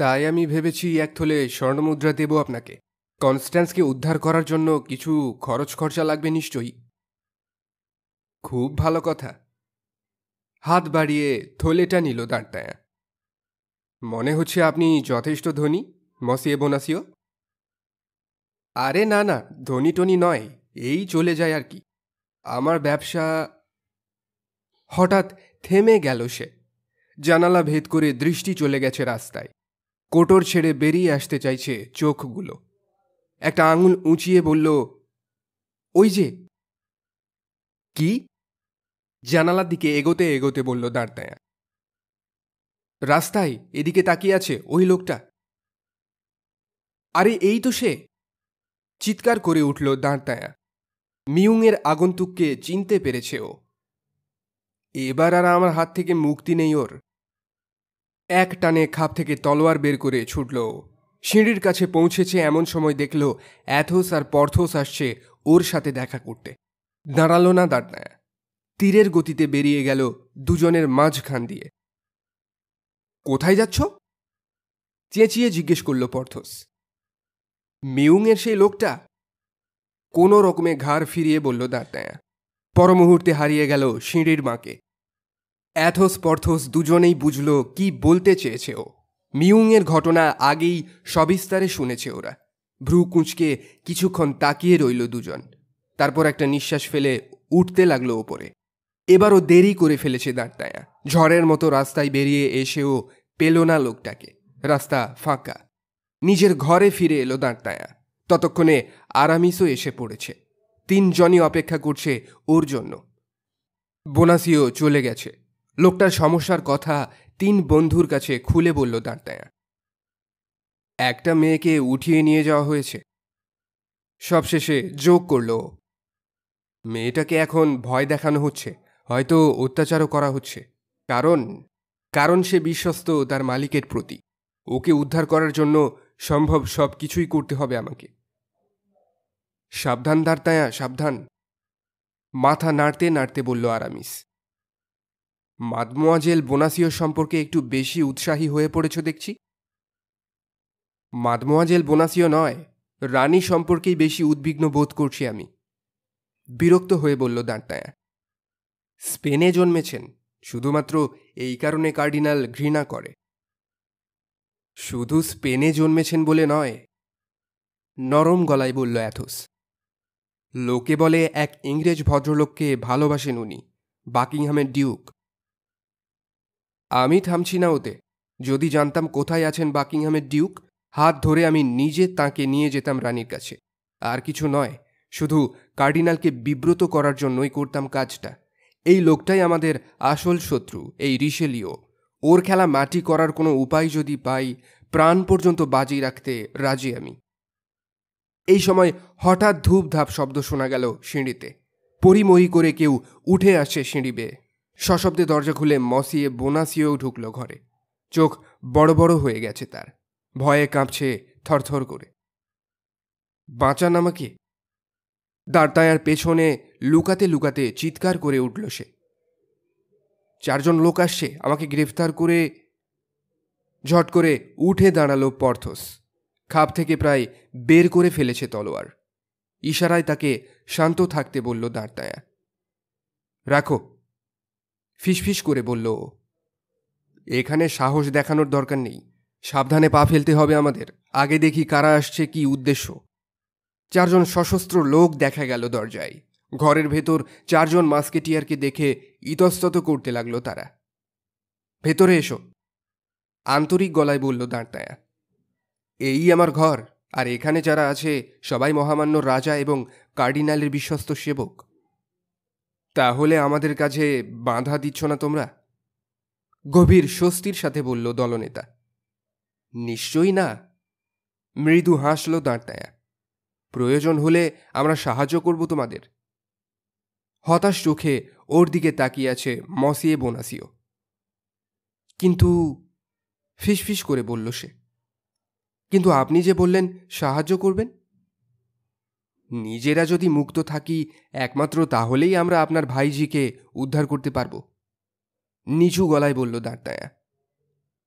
তাই আমি ভেবেছি এক থলে স্বর্ণমুদ্রা দেব আপনাকে কনস্ট্যান্সকে উদ্ধার করার জন্য কিছু খরচ খরচা লাগবে নিশ্চয়ই খুব ভালো কথা হাত বাড়িয়ে থলেটা নিল দাঁড়টায়া মনে হচ্ছে আপনি যথেষ্ট ধনী মসিয়ে বোনাসিও আরে না না ধনী টনি নয় এই চলে যায় আর কি আমার ব্যবসা হঠাৎ থেমে গেল সে জানালা ভেদ করে দৃষ্টি চলে গেছে রাস্তায় কোটর ছেড়ে বেরিয়ে আসতে চাইছে চোখগুলো একটা আঙুল উঁচিয়ে বলল ওই যে কি জানালার দিকে এগোতে এগোতে বলল দাঁড়তায়া রাস্তায় এদিকে তাকিয়ে আছে ওই লোকটা আরে এই তো সে চিৎকার করে উঠল দাঁড়তায়া মিউংয়ের আগন্তুককে চিনতে পেরেছে ও এবার আর আমার হাত থেকে মুক্তি নেই ওর এক টানে খাপ থেকে তলোয়ার বের করে ছুটল সিঁড়ির কাছে পৌঁছেছে এমন সময় দেখল অ্যাথোস আর পর্থোস আসছে ওর সাথে দেখা করতে দাঁড়ালো না দাঁড়ায় তীরের গতিতে বেরিয়ে গেল দুজনের মাঝখান দিয়ে কোথায় যাচ্ছ চেঁচিয়ে জিজ্ঞেস করল পর্থস মিউংয়ের সেই লোকটা কোনো রকমে ঘাড় ফিরিয়ে বলল দাঁড়ায়া পরমুহূর্তে হারিয়ে গেল সিঁড়ির মাকে অ্যাথোস পর্থোস দুজনেই বুঝল কি বলতে চেয়েছে ও মিউংয়ের ঘটনা আগেই সবিস্তারে শুনেছে ওরা ভ্রু কুঁচকে কিছুক্ষণ তাকিয়ে রইল দুজন তারপর একটা নিঃশ্বাস ফেলে উঠতে লাগলো ওপরে এবারও দেরি করে ফেলেছে দাঁড়তায়া ঝড়ের মতো রাস্তায় বেরিয়ে এসেও পেল না লোকটাকে রাস্তা ফাঁকা নিজের ঘরে ফিরে এলো দাঁড়তায়া ততক্ষণে আরামিসও এসে পড়েছে তিনজনই অপেক্ষা করছে ওর জন্য বোনাসিও চলে গেছে লোকটার সমস্যার কথা তিন বন্ধুর কাছে খুলে বলল দাঁড়তায়া একটা মেয়েকে উঠিয়ে নিয়ে যাওয়া হয়েছে সবশেষে যোগ করল মেয়েটাকে এখন ভয় দেখানো হচ্ছে হয়তো অত্যাচারও করা হচ্ছে কারণ কারণ সে বিশ্বস্ত তার মালিকের প্রতি ওকে উদ্ধার করার জন্য সম্ভব সব কিছুই করতে হবে আমাকে সাবধান ধারতায়া সাবধান মাথা নাড়তে নাড়তে বলল আরামিস মাদমোয়াজেল বোনাসিও সম্পর্কে একটু বেশি উৎসাহী হয়ে পড়েছ দেখছি মাদমোয়াজেল বোনাসিও নয় রানী সম্পর্কেই বেশি উদ্বিগ্ন বোধ করছি আমি বিরক্ত হয়ে বলল দাঁড়তায়া স্পেনে জন্মেছেন শুধুমাত্র এই কারণে কার্ডিনাল ঘৃণা করে শুধু স্পেনে জন্মেছেন বলে নয় নরম গলায় বলল অ্যাথোস লোকে বলে এক ইংরেজ ভদ্রলোককে ভালোবাসেন উনি বাকিংহামের ডিউক আমি থামছি না ওতে যদি জানতাম কোথায় আছেন বাকিংহামের ডিউক হাত ধরে আমি নিজে তাকে নিয়ে যেতাম রানীর কাছে আর কিছু নয় শুধু কার্ডিনালকে বিব্রত করার জন্যই করতাম কাজটা এই লোকটাই আমাদের আসল শত্রু এই রিশেলিও ওর খেলা মাটি করার কোনো উপায় যদি পাই প্রাণ পর্যন্ত বাজি রাখতে রাজি আমি এই সময় হঠাৎ ধূপধাপ শব্দ শোনা গেল সিঁড়িতে পরিমহি করে কেউ উঠে আসে সিঁড়ি বেয়ে সশব্দে দরজা খুলে মসিয়ে বোনাসিয়েও ঢুকল ঘরে চোখ বড় বড় হয়ে গেছে তার ভয়ে কাঁপছে থরথর করে বাঁচান আমাকে দাঁড়তায়ার পেছনে লুকাতে লুকাতে চিৎকার করে উঠল সে চারজন লোক আসছে আমাকে গ্রেফতার করে ঝট করে উঠে দাঁড়ালো পর্থস খাপ থেকে প্রায় বের করে ফেলেছে তলোয়ার ইশারায় তাকে শান্ত থাকতে বলল দাঁড়তায়া রাখো ফিসফিস করে বলল এখানে সাহস দেখানোর দরকার নেই সাবধানে পা ফেলতে হবে আমাদের আগে দেখি কারা আসছে কি উদ্দেশ্য চারজন সশস্ত্র লোক দেখা গেল দরজায় ঘরের ভেতর চারজন মাস্কেটিয়ারকে দেখে ইতস্তত করতে লাগলো তারা ভেতরে এসো আন্তরিক গলায় বলল দাঁড়তায়া এই আমার ঘর আর এখানে যারা আছে সবাই মহামান্য রাজা এবং কার্ডিনালের বিশ্বস্ত সেবক তাহলে আমাদের কাছে বাঁধা দিচ্ছ না তোমরা গভীর স্বস্তির সাথে বলল দলনেতা নিশ্চয়ই না মৃদু হাসল দাঁড়তায়া প্রয়োজন হলে আমরা সাহায্য করব তোমাদের হতাশ চোখে ওর দিকে তাকিয়ে আছে মসিয়ে বোনাসিও কিন্তু ফিসফিস করে বলল সে কিন্তু আপনি যে বললেন সাহায্য করবেন নিজেরা যদি মুক্ত থাকি একমাত্র তাহলেই আমরা আপনার ভাইজিকে উদ্ধার করতে পারব নিচু গলায় বলল দাঁড়দায়া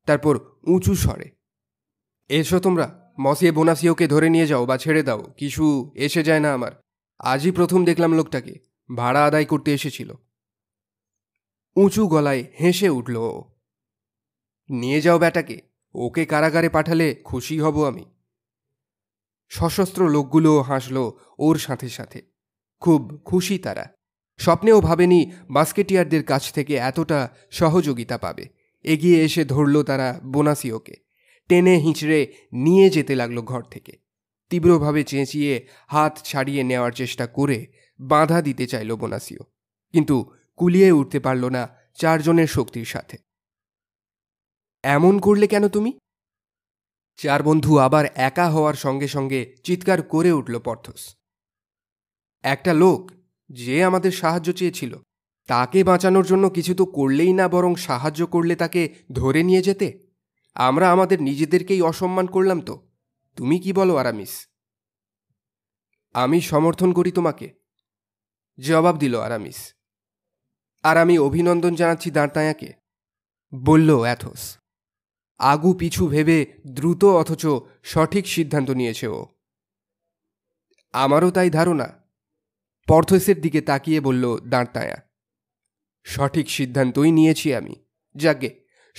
তারপর উঁচু স্বরে এসো তোমরা মসিয়ে বোনাসিওকে ধরে নিয়ে যাও বা ছেড়ে দাও কিছু এসে যায় না আমার আজই প্রথম দেখলাম লোকটাকে ভাড়া আদায় করতে এসেছিল উঁচু গলায় হেসে উঠল নিয়ে যাও ব্যাটাকে ওকে কারাগারে পাঠালে খুশি হব আমি সশস্ত্র লোকগুলো হাসল ওর সাথে সাথে খুব খুশি তারা স্বপ্নেও ভাবেনি বাস্কেটিয়ারদের কাছ থেকে এতটা সহযোগিতা পাবে এগিয়ে এসে ধরল তারা বোনাসিওকে টেনে হিঁচড়ে নিয়ে যেতে লাগলো ঘর থেকে তীব্রভাবে চেঁচিয়ে হাত ছাড়িয়ে নেওয়ার চেষ্টা করে বাধা দিতে চাইল বোনাসিও কিন্তু কুলিয়ে উঠতে পারল না চারজনের শক্তির সাথে এমন করলে কেন তুমি চার বন্ধু আবার একা হওয়ার সঙ্গে সঙ্গে চিৎকার করে উঠল পর্থস একটা লোক যে আমাদের সাহায্য চেয়েছিল তাকে বাঁচানোর জন্য কিছু তো করলেই না বরং সাহায্য করলে তাকে ধরে নিয়ে যেতে আমরা আমাদের নিজেদেরকেই অসম্মান করলাম তো তুমি কি বলো আরামিস আমি সমর্থন করি তোমাকে জবাব দিল আরামিস আর আমি অভিনন্দন জানাচ্ছি দাঁড়তায়াকে বলল অ্যাথোস আগু পিছু ভেবে দ্রুত অথচ সঠিক সিদ্ধান্ত নিয়েছে ও আমারও তাই ধারণা পর্থসের দিকে তাকিয়ে বলল দাঁড়তায়া সঠিক সিদ্ধান্তই নিয়েছি আমি যাকে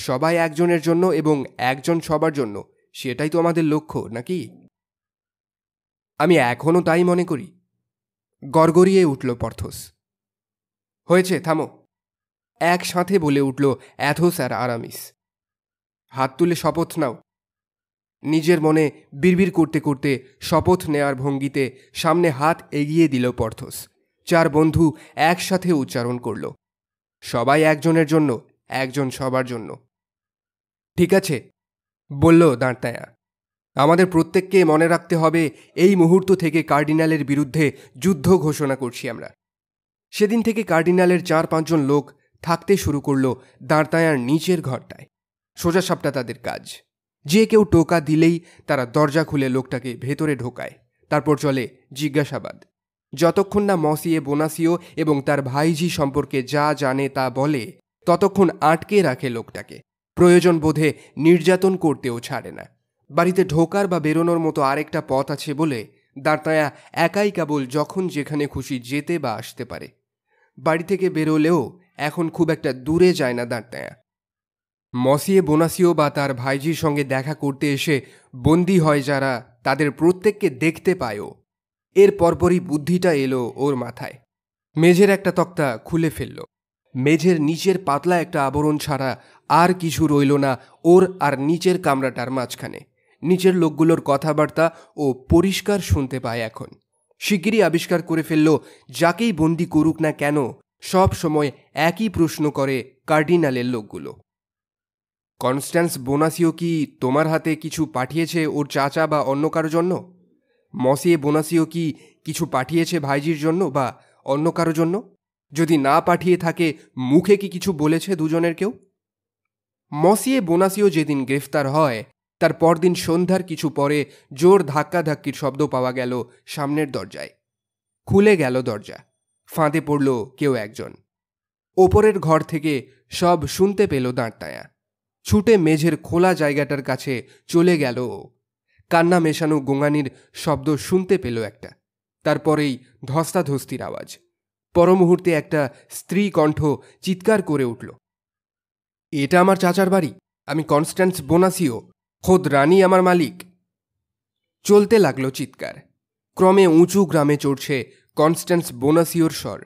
সবাই একজনের জন্য এবং একজন সবার জন্য সেটাই তো আমাদের লক্ষ্য নাকি আমি এখনও তাই মনে করি গড়গড়িয়ে উঠল পর্থস হয়েছে থামো একসাথে বলে উঠল অ্যাথোস আর আরামিস হাত তুলে শপথ নাও নিজের মনে বিড়বিড় করতে করতে শপথ নেয়ার ভঙ্গিতে সামনে হাত এগিয়ে দিল পর্থস চার বন্ধু একসাথে উচ্চারণ করল সবাই একজনের জন্য একজন সবার জন্য ঠিক আছে বলল দাঁড়তায়া আমাদের প্রত্যেককে মনে রাখতে হবে এই মুহূর্ত থেকে কার্ডিনালের বিরুদ্ধে যুদ্ধ ঘোষণা করছি আমরা সেদিন থেকে কার্ডিনালের চার পাঁচজন লোক থাকতে শুরু করল দাঁড়তায়ার নিচের ঘরটায় সোজা সাপটা তাদের কাজ যে কেউ টোকা দিলেই তারা দরজা খুলে লোকটাকে ভেতরে ঢোকায় তারপর চলে জিজ্ঞাসাবাদ যতক্ষণ না মসিয়ে বোনাসিও এবং তার ভাইঝি সম্পর্কে যা জানে তা বলে ততক্ষণ আটকে রাখে লোকটাকে প্রয়োজন বোধে নির্যাতন করতেও ছাড়ে না বাড়িতে ঢোকার বা বেরোনোর মতো আরেকটা পথ আছে বলে দাঁড়তায়া একাই কেবল যখন যেখানে খুশি যেতে বা আসতে পারে বাড়ি থেকে বেরোলেও এখন খুব একটা দূরে যায় না দাঁড়তায়া মসিয়ে বোনাসিও বা তার ভাইজির সঙ্গে দেখা করতে এসে বন্দি হয় যারা তাদের প্রত্যেককে দেখতে পায়ও এর পরপরই বুদ্ধিটা এলো ওর মাথায় মেঝের একটা তক্তা খুলে ফেলল মেঝের নিচের পাতলা একটা আবরণ ছাড়া আর কিছু রইল না ওর আর নিচের কামরাটার মাঝখানে নিচের লোকগুলোর কথাবার্তা ও পরিষ্কার শুনতে পায় এখন শিগগিরই আবিষ্কার করে ফেলল যাকেই বন্দি করুক না কেন সব সময় একই প্রশ্ন করে কার্ডিনালের লোকগুলো কনস্ট্যান্স বোনাসিও কি তোমার হাতে কিছু পাঠিয়েছে ওর চাচা বা অন্য কারো জন্য মসিয়ে বোনাসিও কি কিছু পাঠিয়েছে ভাইজির জন্য বা অন্য কারো জন্য যদি না পাঠিয়ে থাকে মুখে কি কিছু বলেছে দুজনের কেউ মসিয়ে বোনাসিও যেদিন গ্রেফতার হয় তার পরদিন সন্ধ্যার কিছু পরে জোর ধাক্কাধাক্কির শব্দ পাওয়া গেল সামনের দরজায় খুলে গেল দরজা ফাঁদে পড়ল কেউ একজন ওপরের ঘর থেকে সব শুনতে পেল দাঁড়তায়া ছুটে মেঝের খোলা জায়গাটার কাছে চলে গেল কান্না মেশানো গোঙানির শব্দ শুনতে পেল একটা তারপরেই ধস্তাধস্তির আওয়াজ পরমুহূর্তে একটা স্ত্রী কণ্ঠ চিৎকার করে উঠল এটা আমার চাচার বাড়ি আমি কনস্ট্যান্স বোনাসিও খোদ রানী আমার মালিক চলতে লাগলো চিৎকার ক্রমে উঁচু গ্রামে চড়ছে কনস্ট্যান্স বোনাসিওর স্বর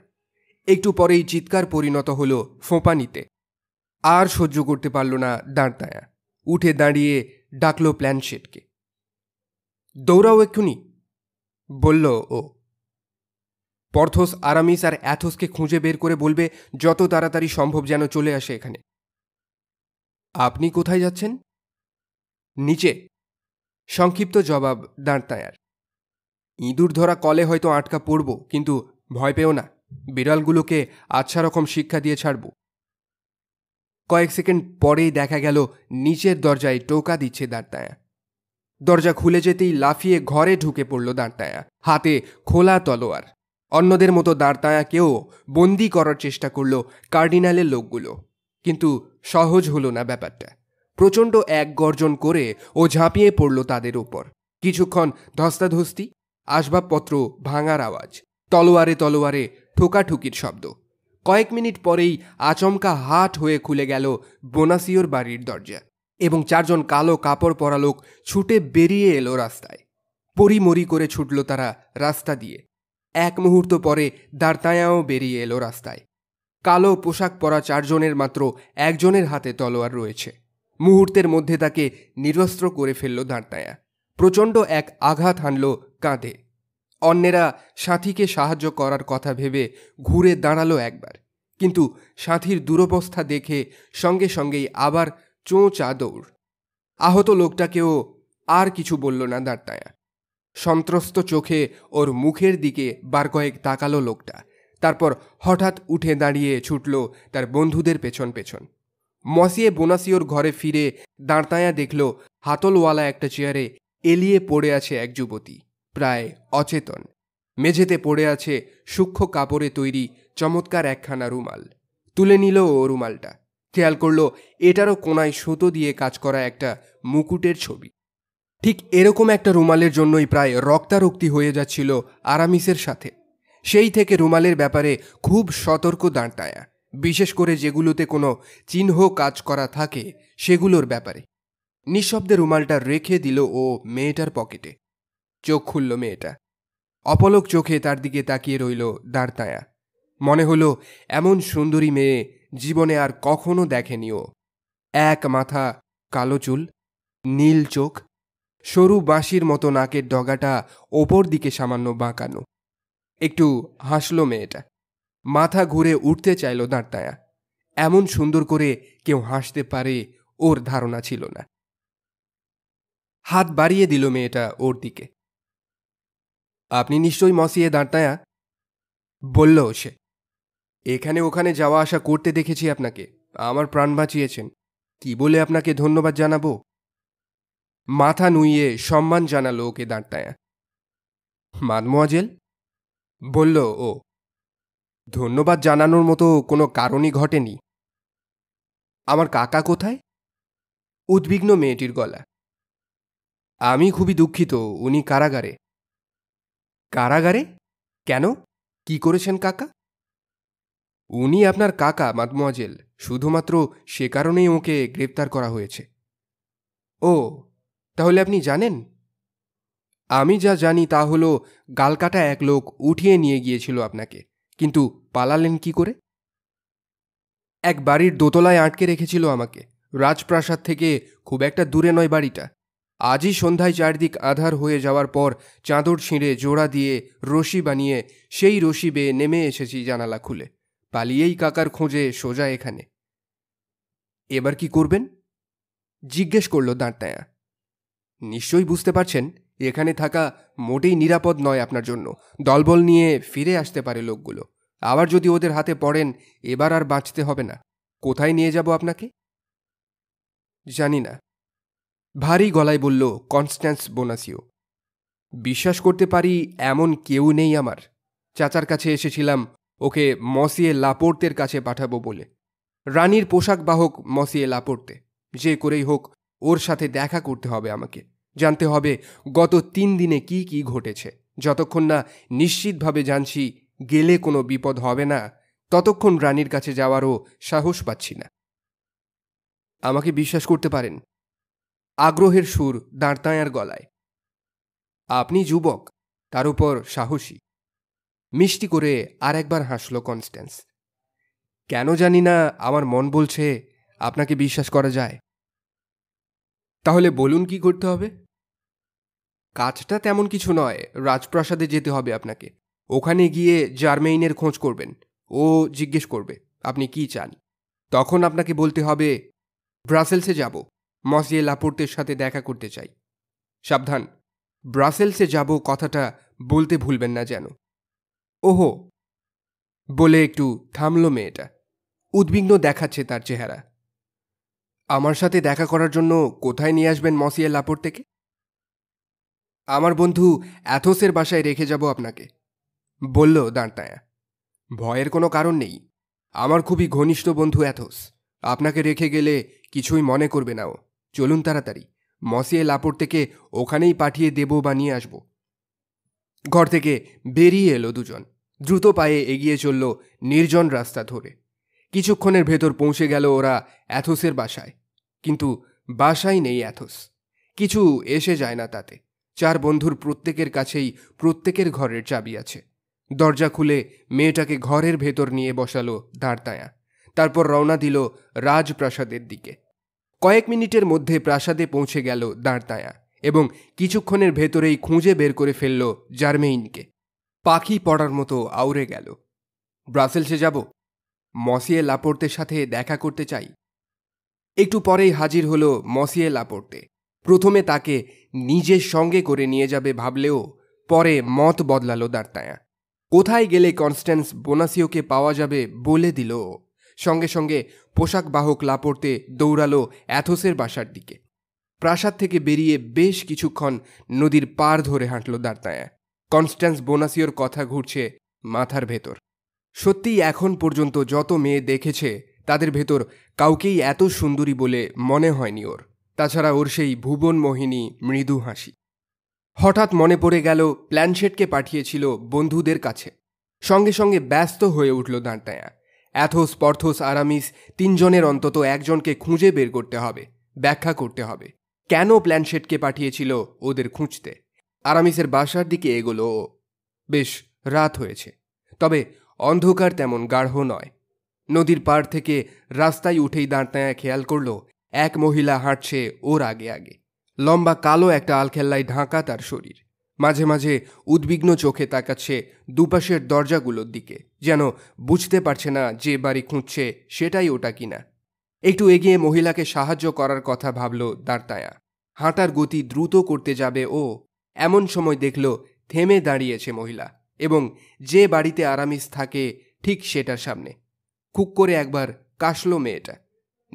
একটু পরেই চিৎকার পরিণত হলো ফোঁপানিতে আর সহ্য করতে পারল না দাঁড়তায়া উঠে দাঁড়িয়ে ডাকলো প্ল্যানশেটকে দৌড়াও এক্ষুনি বলল ও পর্থস আরামিস আর অ্যাথোসকে খুঁজে বের করে বলবে যত তাড়াতাড়ি সম্ভব যেন চলে আসে এখানে আপনি কোথায় যাচ্ছেন নিচে সংক্ষিপ্ত জবাব দাঁড়তায়ার ইঁদুর ধরা কলে হয়তো আটকা পড়ব কিন্তু ভয় পেও না বিড়ালগুলোকে আচ্ছা রকম শিক্ষা দিয়ে ছাড়বো কয়েক সেকেন্ড পরেই দেখা গেল নিচের দরজায় টোকা দিচ্ছে দাঁড়তায়া দরজা খুলে যেতেই লাফিয়ে ঘরে ঢুকে পড়ল দাঁড়তায়া হাতে খোলা তলোয়ার অন্যদের মতো দাঁড়তায়াকেও বন্দি করার চেষ্টা করল কার্ডিনালের লোকগুলো কিন্তু সহজ হলো না ব্যাপারটা প্রচণ্ড এক গর্জন করে ও ঝাঁপিয়ে পড়ল তাদের ওপর কিছুক্ষণ ধস্তাধস্তি আসবাবপত্র ভাঙার আওয়াজ তলোয়ারে তলোয়ারে ঠোকাঠুকির শব্দ কয়েক মিনিট পরেই আচমকা হাট হয়ে খুলে গেল বোনাসিওর বাড়ির দরজা এবং চারজন কালো কাপড় পরা লোক ছুটে বেরিয়ে এলো রাস্তায় পরিমরি করে ছুটল তারা রাস্তা দিয়ে এক মুহূর্ত পরে দাঁড়তায়াও বেরিয়ে এলো রাস্তায় কালো পোশাক পরা চারজনের মাত্র একজনের হাতে তলোয়ার রয়েছে মুহূর্তের মধ্যে তাকে নিরস্ত্র করে ফেলল দাঁড়তায়া প্রচণ্ড এক আঘাত হানল কাঁধে অন্যেরা সাথীকে সাহায্য করার কথা ভেবে ঘুরে দাঁড়ালো একবার কিন্তু সাথীর দুরবস্থা দেখে সঙ্গে সঙ্গেই আবার চোঁচা দৌড় আহত লোকটাকেও আর কিছু বলল না দাঁড়তায়া সন্ত্রস্ত চোখে ওর মুখের দিকে বার কয়েক তাকালো লোকটা তারপর হঠাৎ উঠে দাঁড়িয়ে ছুটল তার বন্ধুদের পেছন পেছন মসিয়ে বোনাসিওর ঘরে ফিরে দাঁড়তায়া দেখল হাতলওয়ালা একটা চেয়ারে এলিয়ে পড়ে আছে এক যুবতী প্রায় অচেতন মেঝেতে পড়ে আছে সূক্ষ্ম কাপড়ে তৈরি চমৎকার একখানা রুমাল তুলে নিল ও রুমালটা খেয়াল করল এটারও কোনায় সুতো দিয়ে কাজ করা একটা মুকুটের ছবি ঠিক এরকম একটা রুমালের জন্যই প্রায় রক্তারক্তি হয়ে যাচ্ছিল আরামিসের সাথে সেই থেকে রুমালের ব্যাপারে খুব সতর্ক দাঁড়তায়া বিশেষ করে যেগুলোতে কোনো চিহ্ন কাজ করা থাকে সেগুলোর ব্যাপারে নিঃশব্দে রুমালটা রেখে দিল ও মেয়েটার পকেটে চোখ খুলল মেয়েটা অপলক চোখে তার দিকে তাকিয়ে রইল দাঁড়তায়া মনে হলো এমন সুন্দরী মেয়ে জীবনে আর কখনো দেখেনি ও এক মাথা কালো চুল নীল চোখ সরু বাঁশির মতো নাকের ডগাটা ওপর দিকে সামান্য বাঁকানো একটু হাসল মেয়েটা মাথা ঘুরে উঠতে চাইল দাঁড়তায়া এমন সুন্দর করে কেউ হাসতে পারে ওর ধারণা ছিল না হাত বাড়িয়ে দিল মেয়েটা ওর দিকে আপনি নিশ্চয়ই মসিয়ে দাঁড়তায়া বলল সে এখানে ওখানে যাওয়া আসা করতে দেখেছি আপনাকে আমার প্রাণ বাঁচিয়েছেন কি বলে আপনাকে ধন্যবাদ জানাবো মাথা নুইয়ে সম্মান জানালো ওকে দাঁড়তায়া মাদমোয়াজেল বলল ও ধন্যবাদ জানানোর মতো কোনো কারণই ঘটেনি আমার কাকা কোথায় উদ্বিগ্ন মেয়েটির গলা আমি খুবই দুঃখিত উনি কারাগারে কারাগারে কেন কি করেছেন কাকা উনি আপনার কাকা মাদমোয়াজেল শুধুমাত্র সে কারণেই ওকে গ্রেপ্তার করা হয়েছে ও তাহলে আপনি জানেন আমি যা জানি তা হল গালকাটা এক লোক উঠিয়ে নিয়ে গিয়েছিল আপনাকে কিন্তু পালালেন কি করে এক বাড়ির দোতলায় আটকে রেখেছিল আমাকে রাজপ্রাসাদ থেকে খুব একটা দূরে নয় বাড়িটা আজই সন্ধ্যায় চারদিক আধার হয়ে যাওয়ার পর চাঁদর ছিঁড়ে জোড়া দিয়ে রশি বানিয়ে সেই রশি বেয়ে নেমে এসেছি জানালা খুলে পালিয়েই কাকার খোঁজে সোজা এখানে এবার কি করবেন জিজ্ঞেস করল দাঁড়তায়া নিশ্চয়ই বুঝতে পারছেন এখানে থাকা মোটেই নিরাপদ নয় আপনার জন্য দলবল নিয়ে ফিরে আসতে পারে লোকগুলো আবার যদি ওদের হাতে পড়েন এবার আর বাঁচতে হবে না কোথায় নিয়ে যাব আপনাকে জানি না ভারী গলায় বলল কনস্ট্যান্স বোনাসিও বিশ্বাস করতে পারি এমন কেউ নেই আমার চাচার কাছে এসেছিলাম ওকে মসিয়ে লাপোর্তের কাছে পাঠাবো বলে রানীর পোশাক বাহক মসিয়ে লাপোর্তে যে করেই হোক ওর সাথে দেখা করতে হবে আমাকে জানতে হবে গত তিন দিনে কি কি ঘটেছে যতক্ষণ না নিশ্চিতভাবে জানছি গেলে কোনো বিপদ হবে না ততক্ষণ রানীর কাছে যাওয়ারও সাহস পাচ্ছি না আমাকে বিশ্বাস করতে পারেন আগ্রহের সুর দাঁড়তাঁয়ার গলায় আপনি যুবক তার উপর সাহসী মিষ্টি করে আর একবার হাসল কনস্ট্যান্স কেন জানি না আমার মন বলছে আপনাকে বিশ্বাস করা যায় তাহলে বলুন কি করতে হবে কাজটা তেমন কিছু নয় রাজপ্রাসাদে যেতে হবে আপনাকে ওখানে গিয়ে জার্মেইনের খোঁজ করবেন ও জিজ্ঞেস করবে আপনি কি চান তখন আপনাকে বলতে হবে ব্রাসেলসে যাব মজিয়ে লাপোর্তের সাথে দেখা করতে চাই সাবধান ব্রাসেলসে যাব কথাটা বলতে ভুলবেন না যেন ওহো বলে একটু থামল মেয়েটা উদ্বিগ্ন দেখাচ্ছে তার চেহারা আমার সাথে দেখা করার জন্য কোথায় নিয়ে আসবেন মসিয়া লাপোর থেকে আমার বন্ধু অ্যাথোসের বাসায় রেখে যাব আপনাকে বলল দাঁড়তায়া ভয়ের কোনো কারণ নেই আমার খুবই ঘনিষ্ঠ বন্ধু অ্যাথোস আপনাকে রেখে গেলে কিছুই মনে করবে না ও চলুন তাড়াতাড়ি মসিয়ে লাপর থেকে ওখানেই পাঠিয়ে দেব বানিয়ে আসব ঘর থেকে বেরিয়ে এলো দুজন দ্রুত পায়ে এগিয়ে চলল নির্জন রাস্তা ধরে কিছুক্ষণের ভেতর পৌঁছে গেল ওরা অ্যাথোসের বাসায় কিন্তু বাসায় নেই অ্যাথোস কিছু এসে যায় না তাতে চার বন্ধুর প্রত্যেকের কাছেই প্রত্যেকের ঘরের চাবি আছে দরজা খুলে মেয়েটাকে ঘরের ভেতর নিয়ে বসালো দাঁড়তায়া তারপর রওনা দিল রাজপ্রাসাদের দিকে কয়েক মিনিটের মধ্যে প্রাসাদে পৌঁছে গেল দাঁড়তায়া এবং কিছুক্ষণের ভেতরেই খুঁজে বের করে ফেলল জার্মেইনকে পাখি পড়ার মতো আউড়ে গেল ব্রাসেলসে যাব মসিয়ে লাপোর্তের সাথে দেখা করতে চাই একটু পরেই হাজির হল মসিয়ে লাপোর্তে প্রথমে তাকে নিজের সঙ্গে করে নিয়ে যাবে ভাবলেও পরে মত বদলালো দাঁড়তায়া কোথায় গেলে কনস্ট্যান্স বোনাসিওকে পাওয়া যাবে বলে দিল সঙ্গে সঙ্গে পোশাক বাহক লাপড়তে দৌড়ালো অ্যাথোসের বাসার দিকে প্রাসাদ থেকে বেরিয়ে বেশ কিছুক্ষণ নদীর পার ধরে হাঁটল দাঁড়তায়া কনস্ট্যান্স বোনাসিওর কথা ঘুরছে মাথার ভেতর সত্যিই এখন পর্যন্ত যত মেয়ে দেখেছে তাদের ভেতর কাউকেই এত সুন্দরী বলে মনে হয়নি ওর তাছাড়া ওর সেই ভুবন মোহিনী মৃদু হাসি হঠাৎ মনে পড়ে গেল প্ল্যানশেটকে পাঠিয়েছিল বন্ধুদের কাছে সঙ্গে সঙ্গে ব্যস্ত হয়ে উঠল দাঁড়তায়া অ্যাথোস পর্থোস আরামিস তিনজনের অন্তত একজনকে খুঁজে বের করতে হবে ব্যাখ্যা করতে হবে কেন প্ল্যানশেটকে পাঠিয়েছিল ওদের খুঁজতে আরামিসের বাসার দিকে এগোলো ও বেশ রাত হয়েছে তবে অন্ধকার তেমন গাঢ় নয় নদীর পাড় থেকে রাস্তায় উঠেই দাঁড়তায়া খেয়াল করল এক মহিলা হাঁটছে ওর আগে আগে লম্বা কালো একটা আলখেল্লায় ঢাকা তার শরীর মাঝে মাঝে উদ্বিগ্ন চোখে তাকাচ্ছে দুপাশের দরজাগুলোর দিকে যেন বুঝতে পারছে না যে বাড়ি খুঁজছে সেটাই ওটা কিনা একটু এগিয়ে মহিলাকে সাহায্য করার কথা ভাবল দাঁড়তায়া হাঁটার গতি দ্রুত করতে যাবে ও এমন সময় দেখল থেমে দাঁড়িয়েছে মহিলা এবং যে বাড়িতে আরামিস থাকে ঠিক সেটার সামনে খুক করে একবার কাশলো মেয়েটা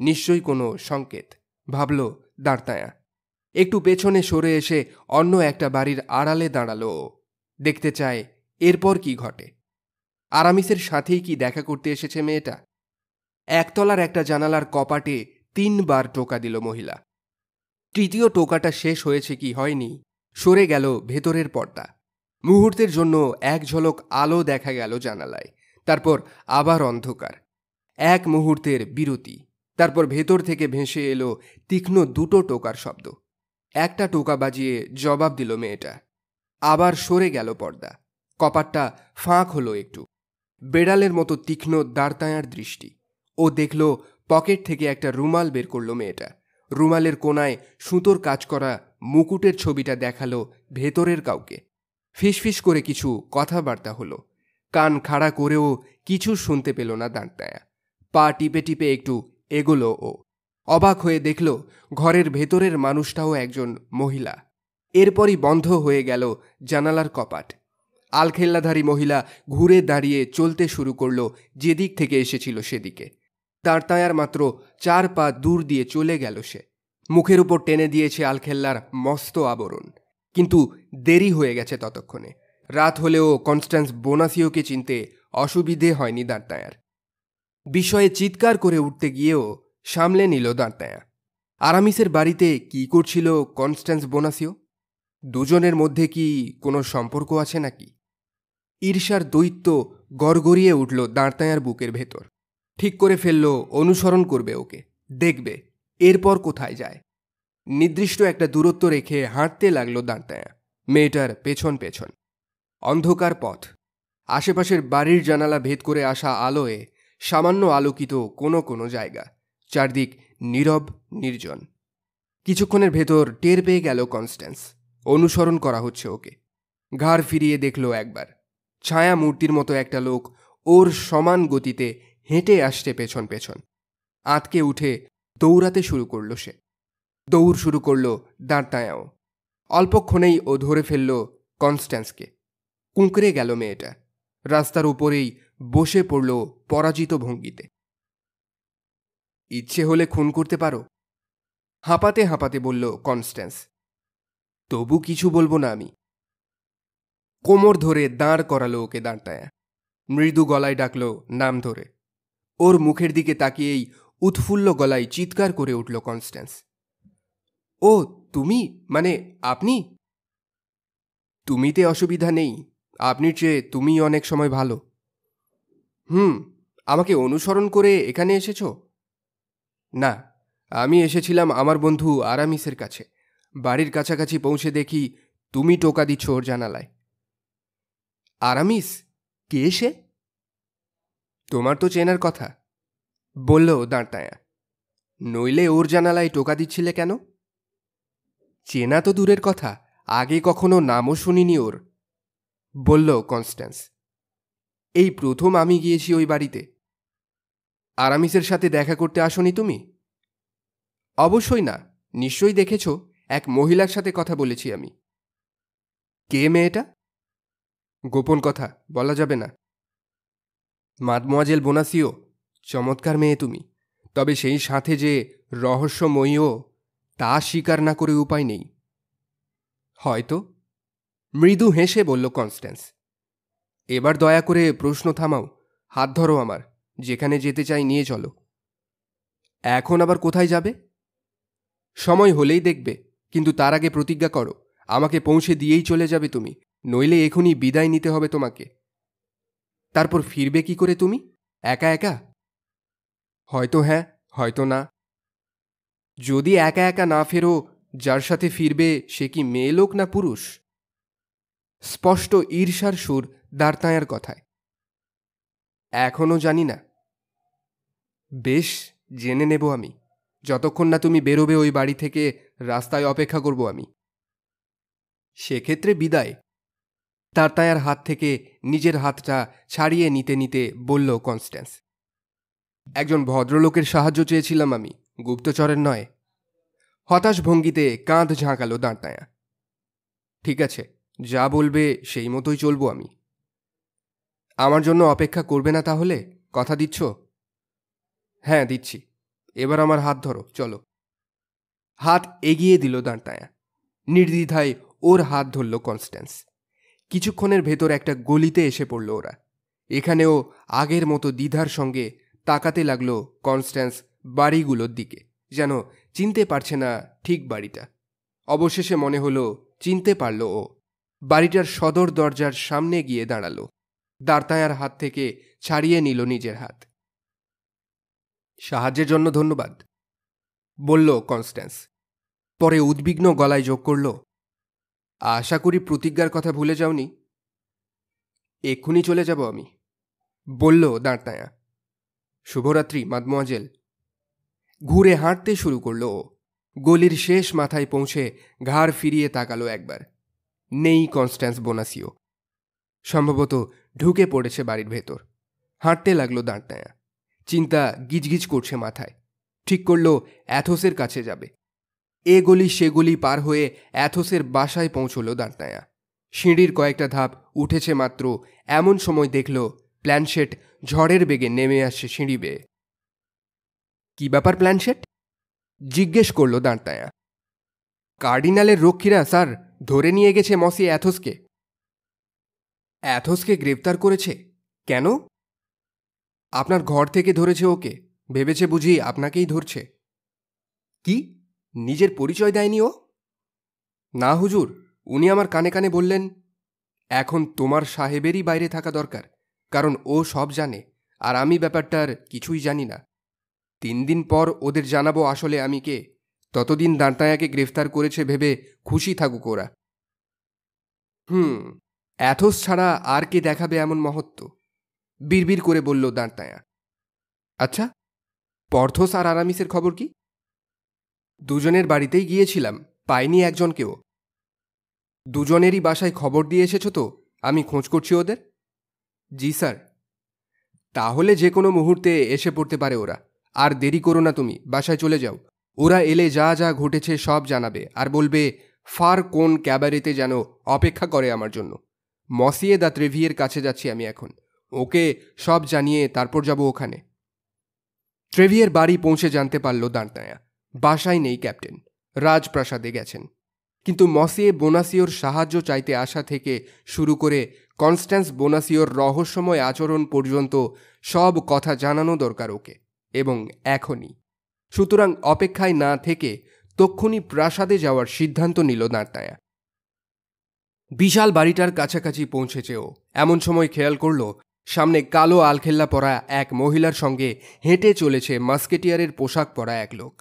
নিশ্চয়ই কোনো সংকেত ভাবল দাঁড়তায়া একটু পেছনে সরে এসে অন্য একটা বাড়ির আড়ালে দাঁড়ালো দেখতে চায় এরপর কি ঘটে আরামিসের সাথেই কি দেখা করতে এসেছে মেয়েটা একতলার একটা জানালার কপাটে তিনবার টোকা দিল মহিলা তৃতীয় টোকাটা শেষ হয়েছে কি হয়নি সরে গেল ভেতরের পর্দা মুহূর্তের জন্য এক ঝলক আলো দেখা গেল জানালায় তারপর আবার অন্ধকার এক মুহূর্তের বিরতি তারপর ভেতর থেকে ভেসে এলো তীক্ষ্ণ দুটো টোকার শব্দ একটা টোকা বাজিয়ে জবাব দিল মেয়েটা আবার সরে গেল পর্দা কপারটা ফাঁক হলো একটু বেড়ালের মতো তীক্ষ্ণ দাঁড়তায়ার দৃষ্টি ও দেখল পকেট থেকে একটা রুমাল বের করলো মেয়েটা রুমালের কোনায় সুতোর কাজ করা মুকুটের ছবিটা দেখালো ভেতরের কাউকে ফিসফিস করে কিছু কথাবার্তা হলো কান খাড়া করেও কিছু শুনতে পেল না দাঁড়তায়া পা টিপে টিপে একটু এগোলো ও অবাক হয়ে দেখল ঘরের ভেতরের মানুষটাও একজন মহিলা এরপরই বন্ধ হয়ে গেল জানালার কপাট আলখেল্লাধারী মহিলা ঘুরে দাঁড়িয়ে চলতে শুরু করল যেদিক থেকে এসেছিল সেদিকে তার তাঁয়ার মাত্র চার পা দূর দিয়ে চলে গেল সে মুখের উপর টেনে দিয়েছে আলখেল্লার মস্ত আবরণ কিন্তু দেরি হয়ে গেছে ততক্ষণে রাত হলেও কনস্ট্যান্স বোনাসিওকে চিনতে অসুবিধে হয়নি দাঁড় তাঁয়ার বিষয়ে চিৎকার করে উঠতে গিয়েও সামলে নিল দাঁড়তায়া আরামিসের বাড়িতে কি করছিল কনস্ট্যান্স বোনাসিও দুজনের মধ্যে কি কোনো সম্পর্ক আছে নাকি ঈর্ষার দৈত্য গড়গড়িয়ে উঠল দাঁড়তায়ার বুকের ভেতর ঠিক করে ফেলল অনুসরণ করবে ওকে দেখবে এরপর কোথায় যায় নির্দিষ্ট একটা দূরত্ব রেখে হাঁটতে লাগলো দাঁড়তায়া মেয়েটার পেছন পেছন অন্ধকার পথ আশেপাশের বাড়ির জানালা ভেদ করে আসা আলোয় সামান্য আলোকিত কোনো কোনো জায়গা চারদিক নীরব নির্জন কিছুক্ষণের ভেতর টের পেয়ে গেল কনস্ট্যান্স অনুসরণ করা হচ্ছে ওকে ঘাড় ফিরিয়ে দেখল একবার ছায়া মূর্তির মতো একটা লোক ওর সমান গতিতে হেঁটে আসছে পেছন পেছন আঁতকে উঠে দৌড়াতে শুরু করল সে দৌড় শুরু করল দাঁড়তায়াও অল্পক্ষণেই ও ধরে ফেলল কনস্ট্যান্সকে কুঁকড়ে গেল মেয়েটা রাস্তার উপরেই বসে পড়ল পরাজিত ভঙ্গিতে ইচ্ছে হলে খুন করতে পারো হাঁপাতে হাঁপাতে বলল কনস্ট্যান্স তবু কিছু বলবো না আমি কোমর ধরে দাঁড় করালো ওকে দাঁড়টায়া মৃদু গলায় ডাকল নাম ধরে ওর মুখের দিকে তাকিয়েই উৎফুল্ল গলায় চিৎকার করে উঠল কনস্ট্যান্স ও তুমি মানে আপনি তুমিতে অসুবিধা নেই আপনি চেয়ে তুমি অনেক সময় ভালো হুম আমাকে অনুসরণ করে এখানে এসেছো না আমি এসেছিলাম আমার বন্ধু আরামিসের কাছে বাড়ির কাছাকাছি পৌঁছে দেখি তুমি টোকা দিচ্ছ ওর জানালায় আরামিস কে সে তোমার তো চেনার কথা বলল দাঁড়টায়া নইলে ওর জানালায় টোকা দিচ্ছিলে কেন চেনা তো দূরের কথা আগে কখনো নামও শুনিনি ওর বলল কনস্ট্যান্স এই প্রথম আমি গিয়েছি ওই বাড়িতে আরামিসের সাথে দেখা করতে আসনি তুমি অবশ্যই না নিশ্চয়ই দেখেছ এক মহিলার সাথে কথা বলেছি আমি কে মেয়েটা গোপন কথা বলা যাবে না মাদমোয়াজেল বোনাসিও চমৎকার মেয়ে তুমি তবে সেই সাথে যে রহস্যময়ীও তা স্বীকার না করে উপায় নেই হয়তো মৃদু হেসে বলল কনস্ট্যান্স এবার দয়া করে প্রশ্ন থামাও হাত ধরো আমার যেখানে যেতে চাই নিয়ে চলো এখন আবার কোথায় যাবে সময় হলেই দেখবে কিন্তু তার আগে প্রতিজ্ঞা করো আমাকে পৌঁছে দিয়েই চলে যাবে তুমি নইলে এখনই বিদায় নিতে হবে তোমাকে তারপর ফিরবে কি করে তুমি একা একা হয়তো হ্যাঁ হয়তো না যদি একা একা না ফেরো যার সাথে ফিরবে সে কি মেয়ে লোক না পুরুষ স্পষ্ট ঈর্ষার সুর দাঁড়তায়ার কথায় এখনও জানি না বেশ জেনে নেব আমি যতক্ষণ না তুমি বেরোবে ওই বাড়ি থেকে রাস্তায় অপেক্ষা করব আমি সেক্ষেত্রে বিদায় তার হাত থেকে নিজের হাতটা ছাড়িয়ে নিতে নিতে বলল কনস্ট্যান্স একজন ভদ্রলোকের সাহায্য চেয়েছিলাম আমি গুপ্তচরের নয় হতাশ ভঙ্গিতে কাঁধ ঝাঁকালো দাঁড়তায়া ঠিক আছে যা বলবে সেই মতোই চলবো আমি আমার জন্য অপেক্ষা করবে না তাহলে কথা দিচ্ছ হ্যাঁ দিচ্ছি এবার আমার হাত ধরো চলো হাত এগিয়ে দিল দাঁড়তায়া নির্দ্বিধায় ওর হাত ধরল কনস্ট্যান্স কিছুক্ষণের ভেতর একটা গলিতে এসে পড়ল ওরা এখানেও আগের মতো দ্বিধার সঙ্গে তাকাতে লাগলো কনস্ট্যান্স বাড়িগুলোর দিকে যেন চিনতে পারছে না ঠিক বাড়িটা অবশেষে মনে হলো চিনতে পারল ও বাড়িটার সদর দরজার সামনে গিয়ে দাঁড়ালো দাঁড়তায়ার হাত থেকে ছাড়িয়ে নিল নিজের হাত সাহায্যের জন্য ধন্যবাদ বলল কনস্ট্যান্স পরে উদ্বিগ্ন গলায় যোগ করল আশা করি প্রতিজ্ঞার কথা ভুলে যাওনি এক্ষুনি চলে যাব আমি বলল দাঁড়তায়া শুভরাত্রি মাদমোয়াজেল ঘুরে হাঁটতে শুরু করল ও গলির শেষ মাথায় পৌঁছে ঘাড় ফিরিয়ে তাকালো একবার নেই কনস্ট্যান্স বোনাসিও সম্ভবত ঢুকে পড়েছে বাড়ির ভেতর হাঁটতে লাগলো দাঁড়টায়া চিন্তা গিজগিজ করছে মাথায় ঠিক করলো অ্যাথোসের কাছে যাবে এ গলি সে গলি পার হয়ে অ্যাথোসের বাসায় পৌঁছল দাঁড়টায়া সিঁড়ির কয়েকটা ধাপ উঠেছে মাত্র এমন সময় দেখল প্ল্যানশেট ঝড়ের বেগে নেমে আসছে সিঁড়ি বেয়ে কি ব্যাপার প্ল্যানশেট জিজ্ঞেস করল দাঁড়তায়া কার্ডিনালের রক্ষীরা স্যার ধরে নিয়ে গেছে মসি অ্যাথোসকে অ্যাথোসকে গ্রেপ্তার করেছে কেন আপনার ঘর থেকে ধরেছে ওকে ভেবেছে বুঝি আপনাকেই ধরছে কি নিজের পরিচয় দেয়নি ও না হুজুর উনি আমার কানে কানে বললেন এখন তোমার সাহেবেরই বাইরে থাকা দরকার কারণ ও সব জানে আর আমি ব্যাপারটার কিছুই জানি না তিন দিন পর ওদের জানাবো আসলে আমি কে ততদিন দাঁতায়াকে গ্রেফতার করেছে ভেবে খুশি থাকুক ওরা হুম অ্যাথোস ছাড়া আর কে দেখাবে এমন মহত্ব বিড়বিড় করে বলল দাঁড়তায়া আচ্ছা পর্থস আর আরামিসের খবর কি দুজনের বাড়িতেই গিয়েছিলাম পাইনি একজনকেও দুজনেরই বাসায় খবর দিয়ে এসেছ তো আমি খোঁজ করছি ওদের জি স্যার তাহলে যে কোনো মুহূর্তে এসে পড়তে পারে ওরা আর দেরি করো না তুমি বাসায় চলে যাও ওরা এলে যা যা ঘটেছে সব জানাবে আর বলবে ফার কোন ক্যাবারেতে যেন অপেক্ষা করে আমার জন্য মসিয়ে দা ত্রেভিয়ের কাছে যাচ্ছি আমি এখন ওকে সব জানিয়ে তারপর যাব ওখানে ট্রেভিয়ের বাড়ি পৌঁছে জানতে পারল দাঁড়তায়া বাসায় নেই ক্যাপ্টেন রাজপ্রাসাদে গেছেন কিন্তু মসিয়ে বোনাসিওর সাহায্য চাইতে আসা থেকে শুরু করে কনস্ট্যান্স বোনাসিওর রহস্যময় আচরণ পর্যন্ত সব কথা জানানো দরকার ওকে এবং এখনই সুতরাং অপেক্ষায় না থেকে তক্ষুনি প্রাসাদে যাওয়ার সিদ্ধান্ত নিল দাঁড়তায়া বিশাল বাড়িটার কাছাকাছি পৌঁছেছেও এমন সময় খেয়াল করল সামনে কালো আলখেল্লা পরা এক মহিলার সঙ্গে হেঁটে চলেছে মাস্কেটিয়ারের পোশাক পরা এক লোক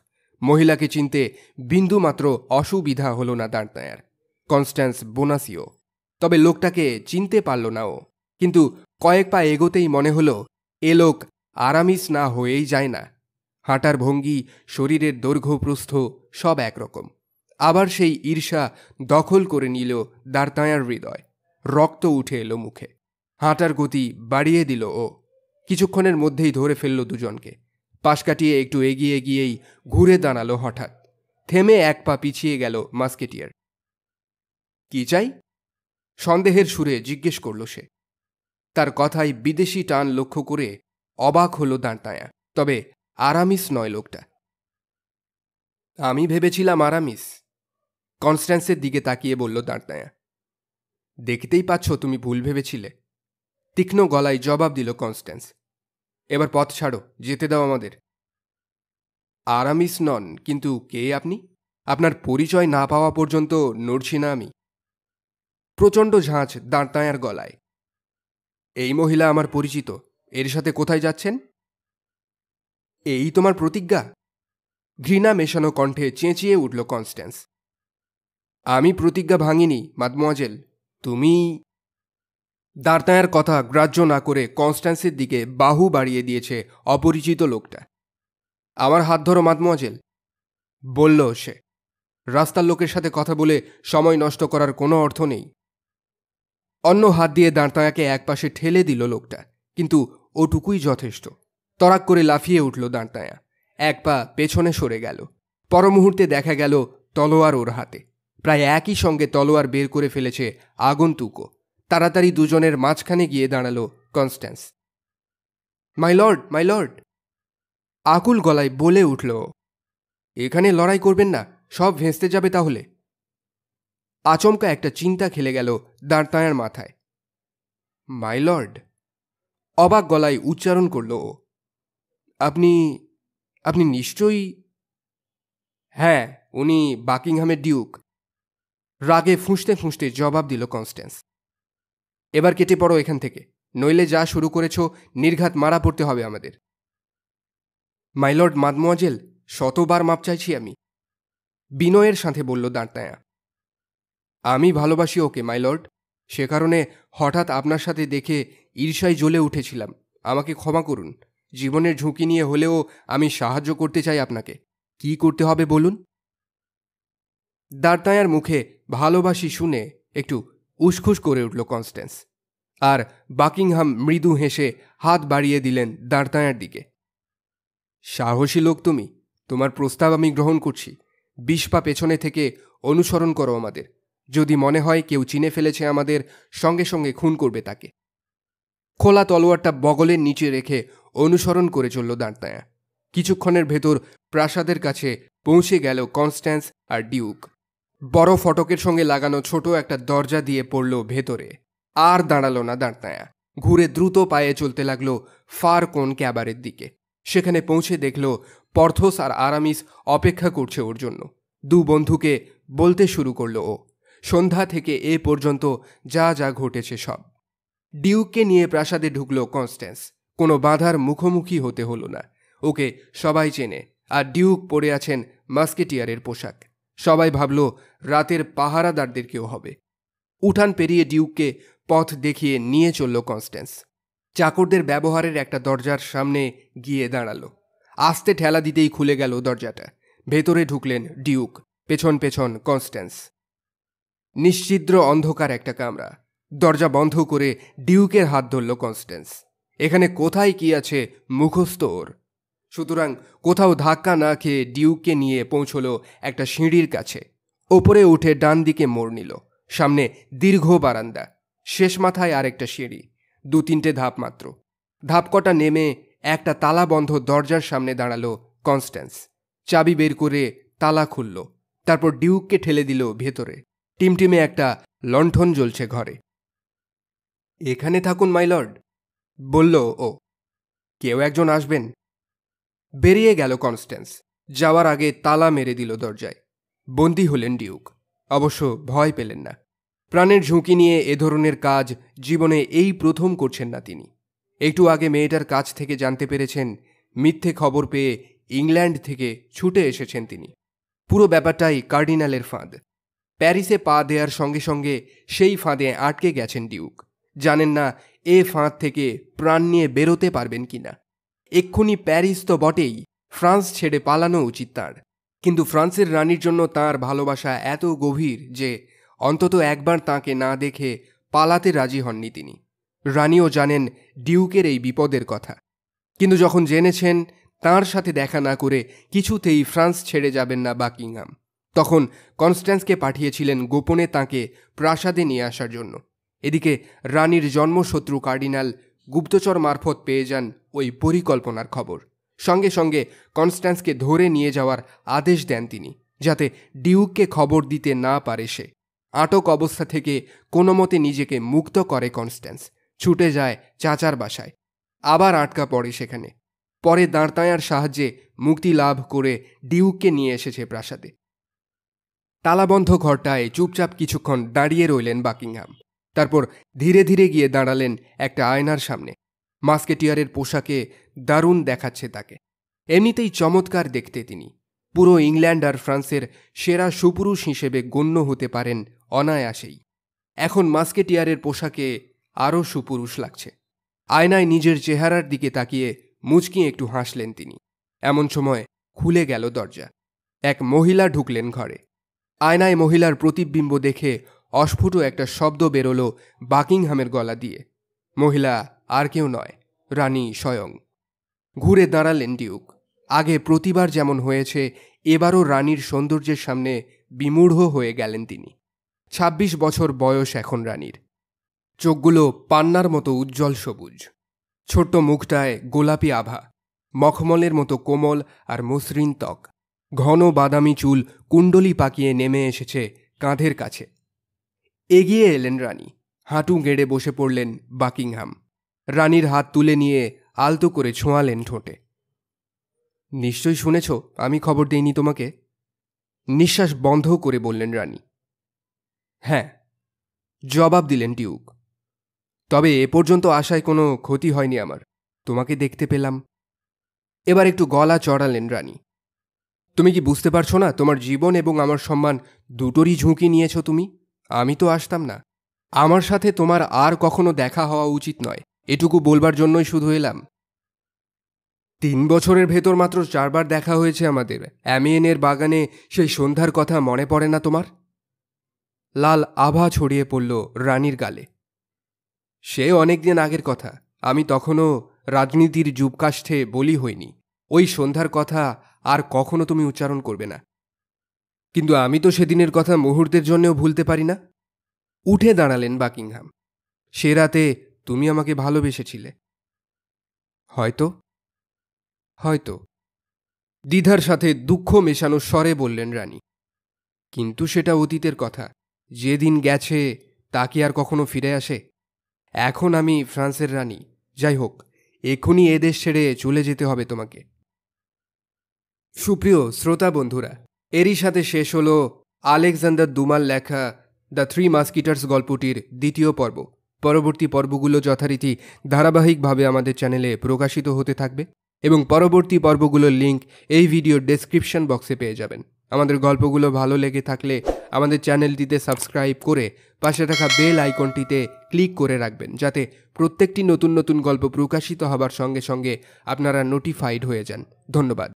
মহিলাকে চিনতে বিন্দুমাত্র অসুবিধা হল না দাঁড়তায়ার কনস্ট্যান্স বোনাসিও তবে লোকটাকে চিনতে পারল না ও কিন্তু কয়েক পা এগোতেই মনে হল এ লোক আরামিস না হয়েই যায় না হাঁটার ভঙ্গি শরীরের দৈর্ঘ্যপ্রস্থ সব একরকম আবার সেই ঈর্ষা দখল করে নিল দাঁড়তাঁয়ার হৃদয় রক্ত উঠে এলো মুখে হাঁটার গতি বাড়িয়ে দিল ও কিছুক্ষণের মধ্যেই ধরে ফেলল দুজনকে পাশ কাটিয়ে একটু এগিয়ে গিয়েই ঘুরে দাঁড়ালো হঠাৎ থেমে এক পা পিছিয়ে গেল মাস্কেটিয়ার কি চাই সন্দেহের সুরে জিজ্ঞেস করল সে তার কথায় বিদেশি টান লক্ষ্য করে অবাক হলো দাঁড়তায়া তবে আরামিস নয় লোকটা আমি ভেবেছিলাম আরামিস কনস্ট্যান্সের দিকে তাকিয়ে বলল দাঁড়তায়া দেখতেই পাচ্ছ তুমি ভুল ভেবেছিলে তীক্ষ্ণ গলায় জবাব দিল কনস্ট্যান্স এবার পথ ছাড়ো যেতে দাও আমাদের আরামিস নন কিন্তু কে আপনি আপনার পরিচয় না পাওয়া পর্যন্ত নড়ছি না আমি প্রচণ্ড ঝাঁচ দাঁড়তায়ার গলায় এই মহিলা আমার পরিচিত এর সাথে কোথায় যাচ্ছেন এই তোমার প্রতিজ্ঞা ঘৃণা মেশানো কণ্ঠে চেঁচিয়ে উঠল কনস্ট্যান্স আমি প্রতিজ্ঞা ভাঙিনি মাদমোয়াজেল তুমি দাঁড়তায়ার কথা গ্রাহ্য না করে কনস্ট্যান্সের দিকে বাহু বাড়িয়ে দিয়েছে অপরিচিত লোকটা আমার হাত ধরো মাদমোয়াজেল বলল সে রাস্তার লোকের সাথে কথা বলে সময় নষ্ট করার কোনো অর্থ নেই অন্য হাত দিয়ে দাঁড়তায়াকে একপাশে ঠেলে দিল লোকটা কিন্তু ওটুকুই যথেষ্ট তরাক করে লাফিয়ে উঠল দাঁড়তায়া এক পা পেছনে সরে গেল পরমুহূর্তে দেখা গেল তলোয়ার ওর হাতে প্রায় একই সঙ্গে তলোয়ার বের করে ফেলেছে আগন্তুকও তাড়াতাড়ি দুজনের মাঝখানে গিয়ে দাঁড়ালো কনস্ট্যান্স মাই লর্ড মাই লর্ড আকুল গলায় বলে উঠল এখানে লড়াই করবেন না সব ভেস্তে যাবে তাহলে আচমকা একটা চিন্তা খেলে গেল দাঁড়তায়ার মাথায় মাই লর্ড অবাক গলায় উচ্চারণ করল আপনি আপনি নিশ্চয়ই হ্যাঁ উনি বাকিংহামের ডিউক রাগে ফুঁসতে ফুঁসতে জবাব দিল কনস্ট্যান্স এবার কেটে পড়ো এখান থেকে নইলে যা শুরু করেছ নির্ঘাত মারা পড়তে হবে আমাদের মাইলর্ড মাদমোয়াজেল শতবার মাপ চাইছি আমি বিনয়ের সাথে বলল দাঁড়তায়া আমি ভালোবাসি ওকে মাইলর্ড সে কারণে হঠাৎ আপনার সাথে দেখে ঈর্ষায় জ্বলে উঠেছিলাম আমাকে ক্ষমা করুন জীবনের ঝুঁকি নিয়ে হলেও আমি সাহায্য করতে চাই আপনাকে কি করতে হবে বলুন দাঁড়তায়ার মুখে ভালোবাসি শুনে একটু উসখুস করে উঠল কনস্ট্যান্স আর বাকিংহাম মৃদু হেসে হাত বাড়িয়ে দিলেন দাঁড়তায়ার দিকে সাহসী লোক তুমি তোমার প্রস্তাব আমি গ্রহণ করছি বিষ পা পেছনে থেকে অনুসরণ করো আমাদের যদি মনে হয় কেউ চিনে ফেলেছে আমাদের সঙ্গে সঙ্গে খুন করবে তাকে খোলা তলোয়ারটা বগলের নিচে রেখে অনুসরণ করে চলল দাঁড়তায়া কিছুক্ষণের ভেতর প্রাসাদের কাছে পৌঁছে গেল কনস্ট্যান্স আর ডিউক বড় ফটকের সঙ্গে লাগানো ছোট একটা দরজা দিয়ে পড়ল ভেতরে আর দাঁড়ালো না দাঁড়তায়া ঘুরে দ্রুত পায়ে চলতে লাগলো ফার কোন ক্যাবারের দিকে সেখানে পৌঁছে দেখল পর্থস আর আরামিস অপেক্ষা করছে ওর জন্য দু বন্ধুকে বলতে শুরু করল ও সন্ধ্যা থেকে এ পর্যন্ত যা যা ঘটেছে সব ডিউককে নিয়ে প্রাসাদে ঢুকল কনস্ট্যান্স কোনো বাধার মুখোমুখি হতে হলো না ওকে সবাই চেনে আর ডিউক পরে আছেন মাস্কেটিয়ারের পোশাক সবাই ভাবল রাতের পাহারাদারদের কেউ হবে উঠান পেরিয়ে ডিউককে পথ দেখিয়ে নিয়ে চলল কনস্ট্যান্স চাকরদের ব্যবহারের একটা দরজার সামনে গিয়ে দাঁড়ালো আস্তে ঠেলা দিতেই খুলে গেল দরজাটা ভেতরে ঢুকলেন ডিউক পেছন পেছন কনস্ট্যান্স নিশ্চিদ্র অন্ধকার একটা কামরা দরজা বন্ধ করে ডিউকের হাত ধরল কনস্ট্যান্স এখানে কোথায় কি আছে মুখস্থ ওর সুতরাং কোথাও ধাক্কা না খেয়ে ডিউককে নিয়ে পৌঁছল একটা সিঁড়ির কাছে ওপরে উঠে ডান দিকে মোড় নিল সামনে দীর্ঘ বারান্দা শেষ মাথায় আরেকটা সিঁড়ি দু তিনটে ধাপ মাত্র ধাপকটা নেমে একটা তালা বন্ধ দরজার সামনে দাঁড়ালো কনস্ট্যান্স চাবি বের করে তালা খুলল তারপর ডিউককে ঠেলে দিল ভেতরে টিমটিমে একটা লণ্ঠন জ্বলছে ঘরে এখানে থাকুন মাইলর্ড বলল ও কেউ একজন আসবেন বেরিয়ে গেল কনস্ট্যান্স যাওয়ার আগে তালা মেরে দিল দরজায় বন্দী হলেন ডিউক অবশ্য ভয় পেলেন না প্রাণের ঝুঁকি নিয়ে এ ধরনের কাজ জীবনে এই প্রথম করছেন না তিনি একটু আগে মেয়েটার কাছ থেকে জানতে পেরেছেন মিথ্যে খবর পেয়ে ইংল্যান্ড থেকে ছুটে এসেছেন তিনি পুরো ব্যাপারটাই কার্ডিনালের ফাঁদ প্যারিসে পা দেওয়ার সঙ্গে সঙ্গে সেই ফাঁদে আটকে গেছেন ডিউক জানেন না এ ফাঁদ থেকে প্রাণ নিয়ে বেরোতে পারবেন কি না এক্ষুনি প্যারিস তো বটেই ফ্রান্স ছেড়ে পালানো উচিত তার কিন্তু ফ্রান্সের রানীর জন্য তার ভালোবাসা এত গভীর যে অন্তত একবার তাকে না দেখে পালাতে রাজি হননি তিনি রানীও জানেন ডিউকের এই বিপদের কথা কিন্তু যখন জেনেছেন তার সাথে দেখা না করে কিছুতেই ফ্রান্স ছেড়ে যাবেন না বাকিংহাম তখন কনস্ট্যান্সকে পাঠিয়েছিলেন গোপনে তাকে প্রাসাদে নিয়ে আসার জন্য এদিকে রানীর জন্মশত্রু কার্ডিনাল গুপ্তচর মারফত পেয়ে যান ওই পরিকল্পনার খবর সঙ্গে সঙ্গে কনস্ট্যান্সকে ধরে নিয়ে যাওয়ার আদেশ দেন তিনি যাতে ডিউককে খবর দিতে না পারে সে আটক অবস্থা থেকে কোনো মতে নিজেকে মুক্ত করে কনস্ট্যান্স ছুটে যায় চাচার বাসায় আবার আটকা পড়ে সেখানে পরে দাঁড়তায়ার সাহায্যে মুক্তি লাভ করে ডিউককে নিয়ে এসেছে প্রাসাদে তালাবন্ধ ঘরটায় চুপচাপ কিছুক্ষণ দাঁড়িয়ে রইলেন বাকিংহাম তারপর ধীরে ধীরে গিয়ে দাঁড়ালেন একটা আয়নার সামনে মাস্কেটিয়ারের পোশাকে দারুণ দেখাচ্ছে তাকে এমনিতেই চমৎকার দেখতে তিনি পুরো ইংল্যান্ড আর ফ্রান্সের সেরা সুপুরুষ হিসেবে গণ্য হতে পারেন অনায়াসেই এখন মাস্কেটিয়ারের পোশাকে আরও সুপুরুষ লাগছে আয়নায় নিজের চেহারার দিকে তাকিয়ে মুচকি একটু হাসলেন তিনি এমন সময় খুলে গেল দরজা এক মহিলা ঢুকলেন ঘরে আয়নায় মহিলার প্রতিবিম্ব দেখে অস্ফুট একটা শব্দ বেরোলো বাকিংহামের গলা দিয়ে মহিলা আর কেউ নয় রানী স্বয়ং ঘুরে দাঁড়ালেন ডিউক আগে প্রতিবার যেমন হয়েছে এবারও রানীর সৌন্দর্যের সামনে বিমূঢ় হয়ে গেলেন তিনি ২৬ বছর বয়স এখন রানীর চোখগুলো পান্নার মতো উজ্জ্বল সবুজ ছোট্ট মুখটায় গোলাপি আভা মখমলের মতো কোমল আর মসৃণ ত্বক ঘন বাদামি চুল কুণ্ডলি পাকিয়ে নেমে এসেছে কাঁধের কাছে এগিয়ে এলেন রানী হাঁটু গেড়ে বসে পড়লেন বাকিংহাম রানীর হাত তুলে নিয়ে আলতো করে ছোঁয়ালেন ঠোঁটে নিশ্চয়ই শুনেছ আমি খবর দিইনি তোমাকে নিঃশ্বাস বন্ধ করে বললেন রানী হ্যাঁ জবাব দিলেন টিউক তবে এ পর্যন্ত আশায় কোনো ক্ষতি হয়নি আমার তোমাকে দেখতে পেলাম এবার একটু গলা চড়ালেন রানী তুমি কি বুঝতে পারছো না তোমার জীবন এবং আমার সম্মান দুটোরই ঝুঁকি নিয়েছ তুমি আমি তো আসতাম না আমার সাথে তোমার আর কখনো দেখা হওয়া উচিত নয় এটুকু বলবার জন্যই শুধু এলাম তিন বছরের ভেতর মাত্র চারবার দেখা হয়েছে আমাদের অ্যামিয়েনের বাগানে সেই সন্ধ্যার কথা মনে পড়ে না তোমার লাল আভা ছড়িয়ে পড়ল রানীর গালে সে অনেকদিন আগের কথা আমি তখনও রাজনীতির যুবকাষ্ঠে বলি হইনি ওই সন্ধ্যার কথা আর কখনো তুমি উচ্চারণ করবে না কিন্তু আমি তো সেদিনের কথা মুহূর্তের জন্যও ভুলতে পারি না উঠে দাঁড়ালেন বাকিংহাম সে রাতে তুমি আমাকে ভালোবেসেছিলে হয়তো হয়তো দ্বিধার সাথে দুঃখ মেশানো স্বরে বললেন রানী কিন্তু সেটা অতীতের কথা যেদিন গেছে তা কি আর কখনো ফিরে আসে এখন আমি ফ্রান্সের রানী যাই হোক এখনই এদেশ ছেড়ে চলে যেতে হবে তোমাকে সুপ্রিয় শ্রোতা বন্ধুরা এরই সাথে শেষ হল আলেকজান্ডার দুমাল লেখা দ্য থ্রি মাস্কিটার্স গল্পটির দ্বিতীয় পর্ব পরবর্তী পর্বগুলো যথারীতি ধারাবাহিকভাবে আমাদের চ্যানেলে প্রকাশিত হতে থাকবে এবং পরবর্তী পর্বগুলোর লিঙ্ক এই ভিডিওর ডেসক্রিপশন বক্সে পেয়ে যাবেন আমাদের গল্পগুলো ভালো লেগে থাকলে আমাদের চ্যানেলটিতে সাবস্ক্রাইব করে পাশে থাকা বেল আইকনটিতে ক্লিক করে রাখবেন যাতে প্রত্যেকটি নতুন নতুন গল্প প্রকাশিত হবার সঙ্গে সঙ্গে আপনারা নোটিফাইড হয়ে যান ধন্যবাদ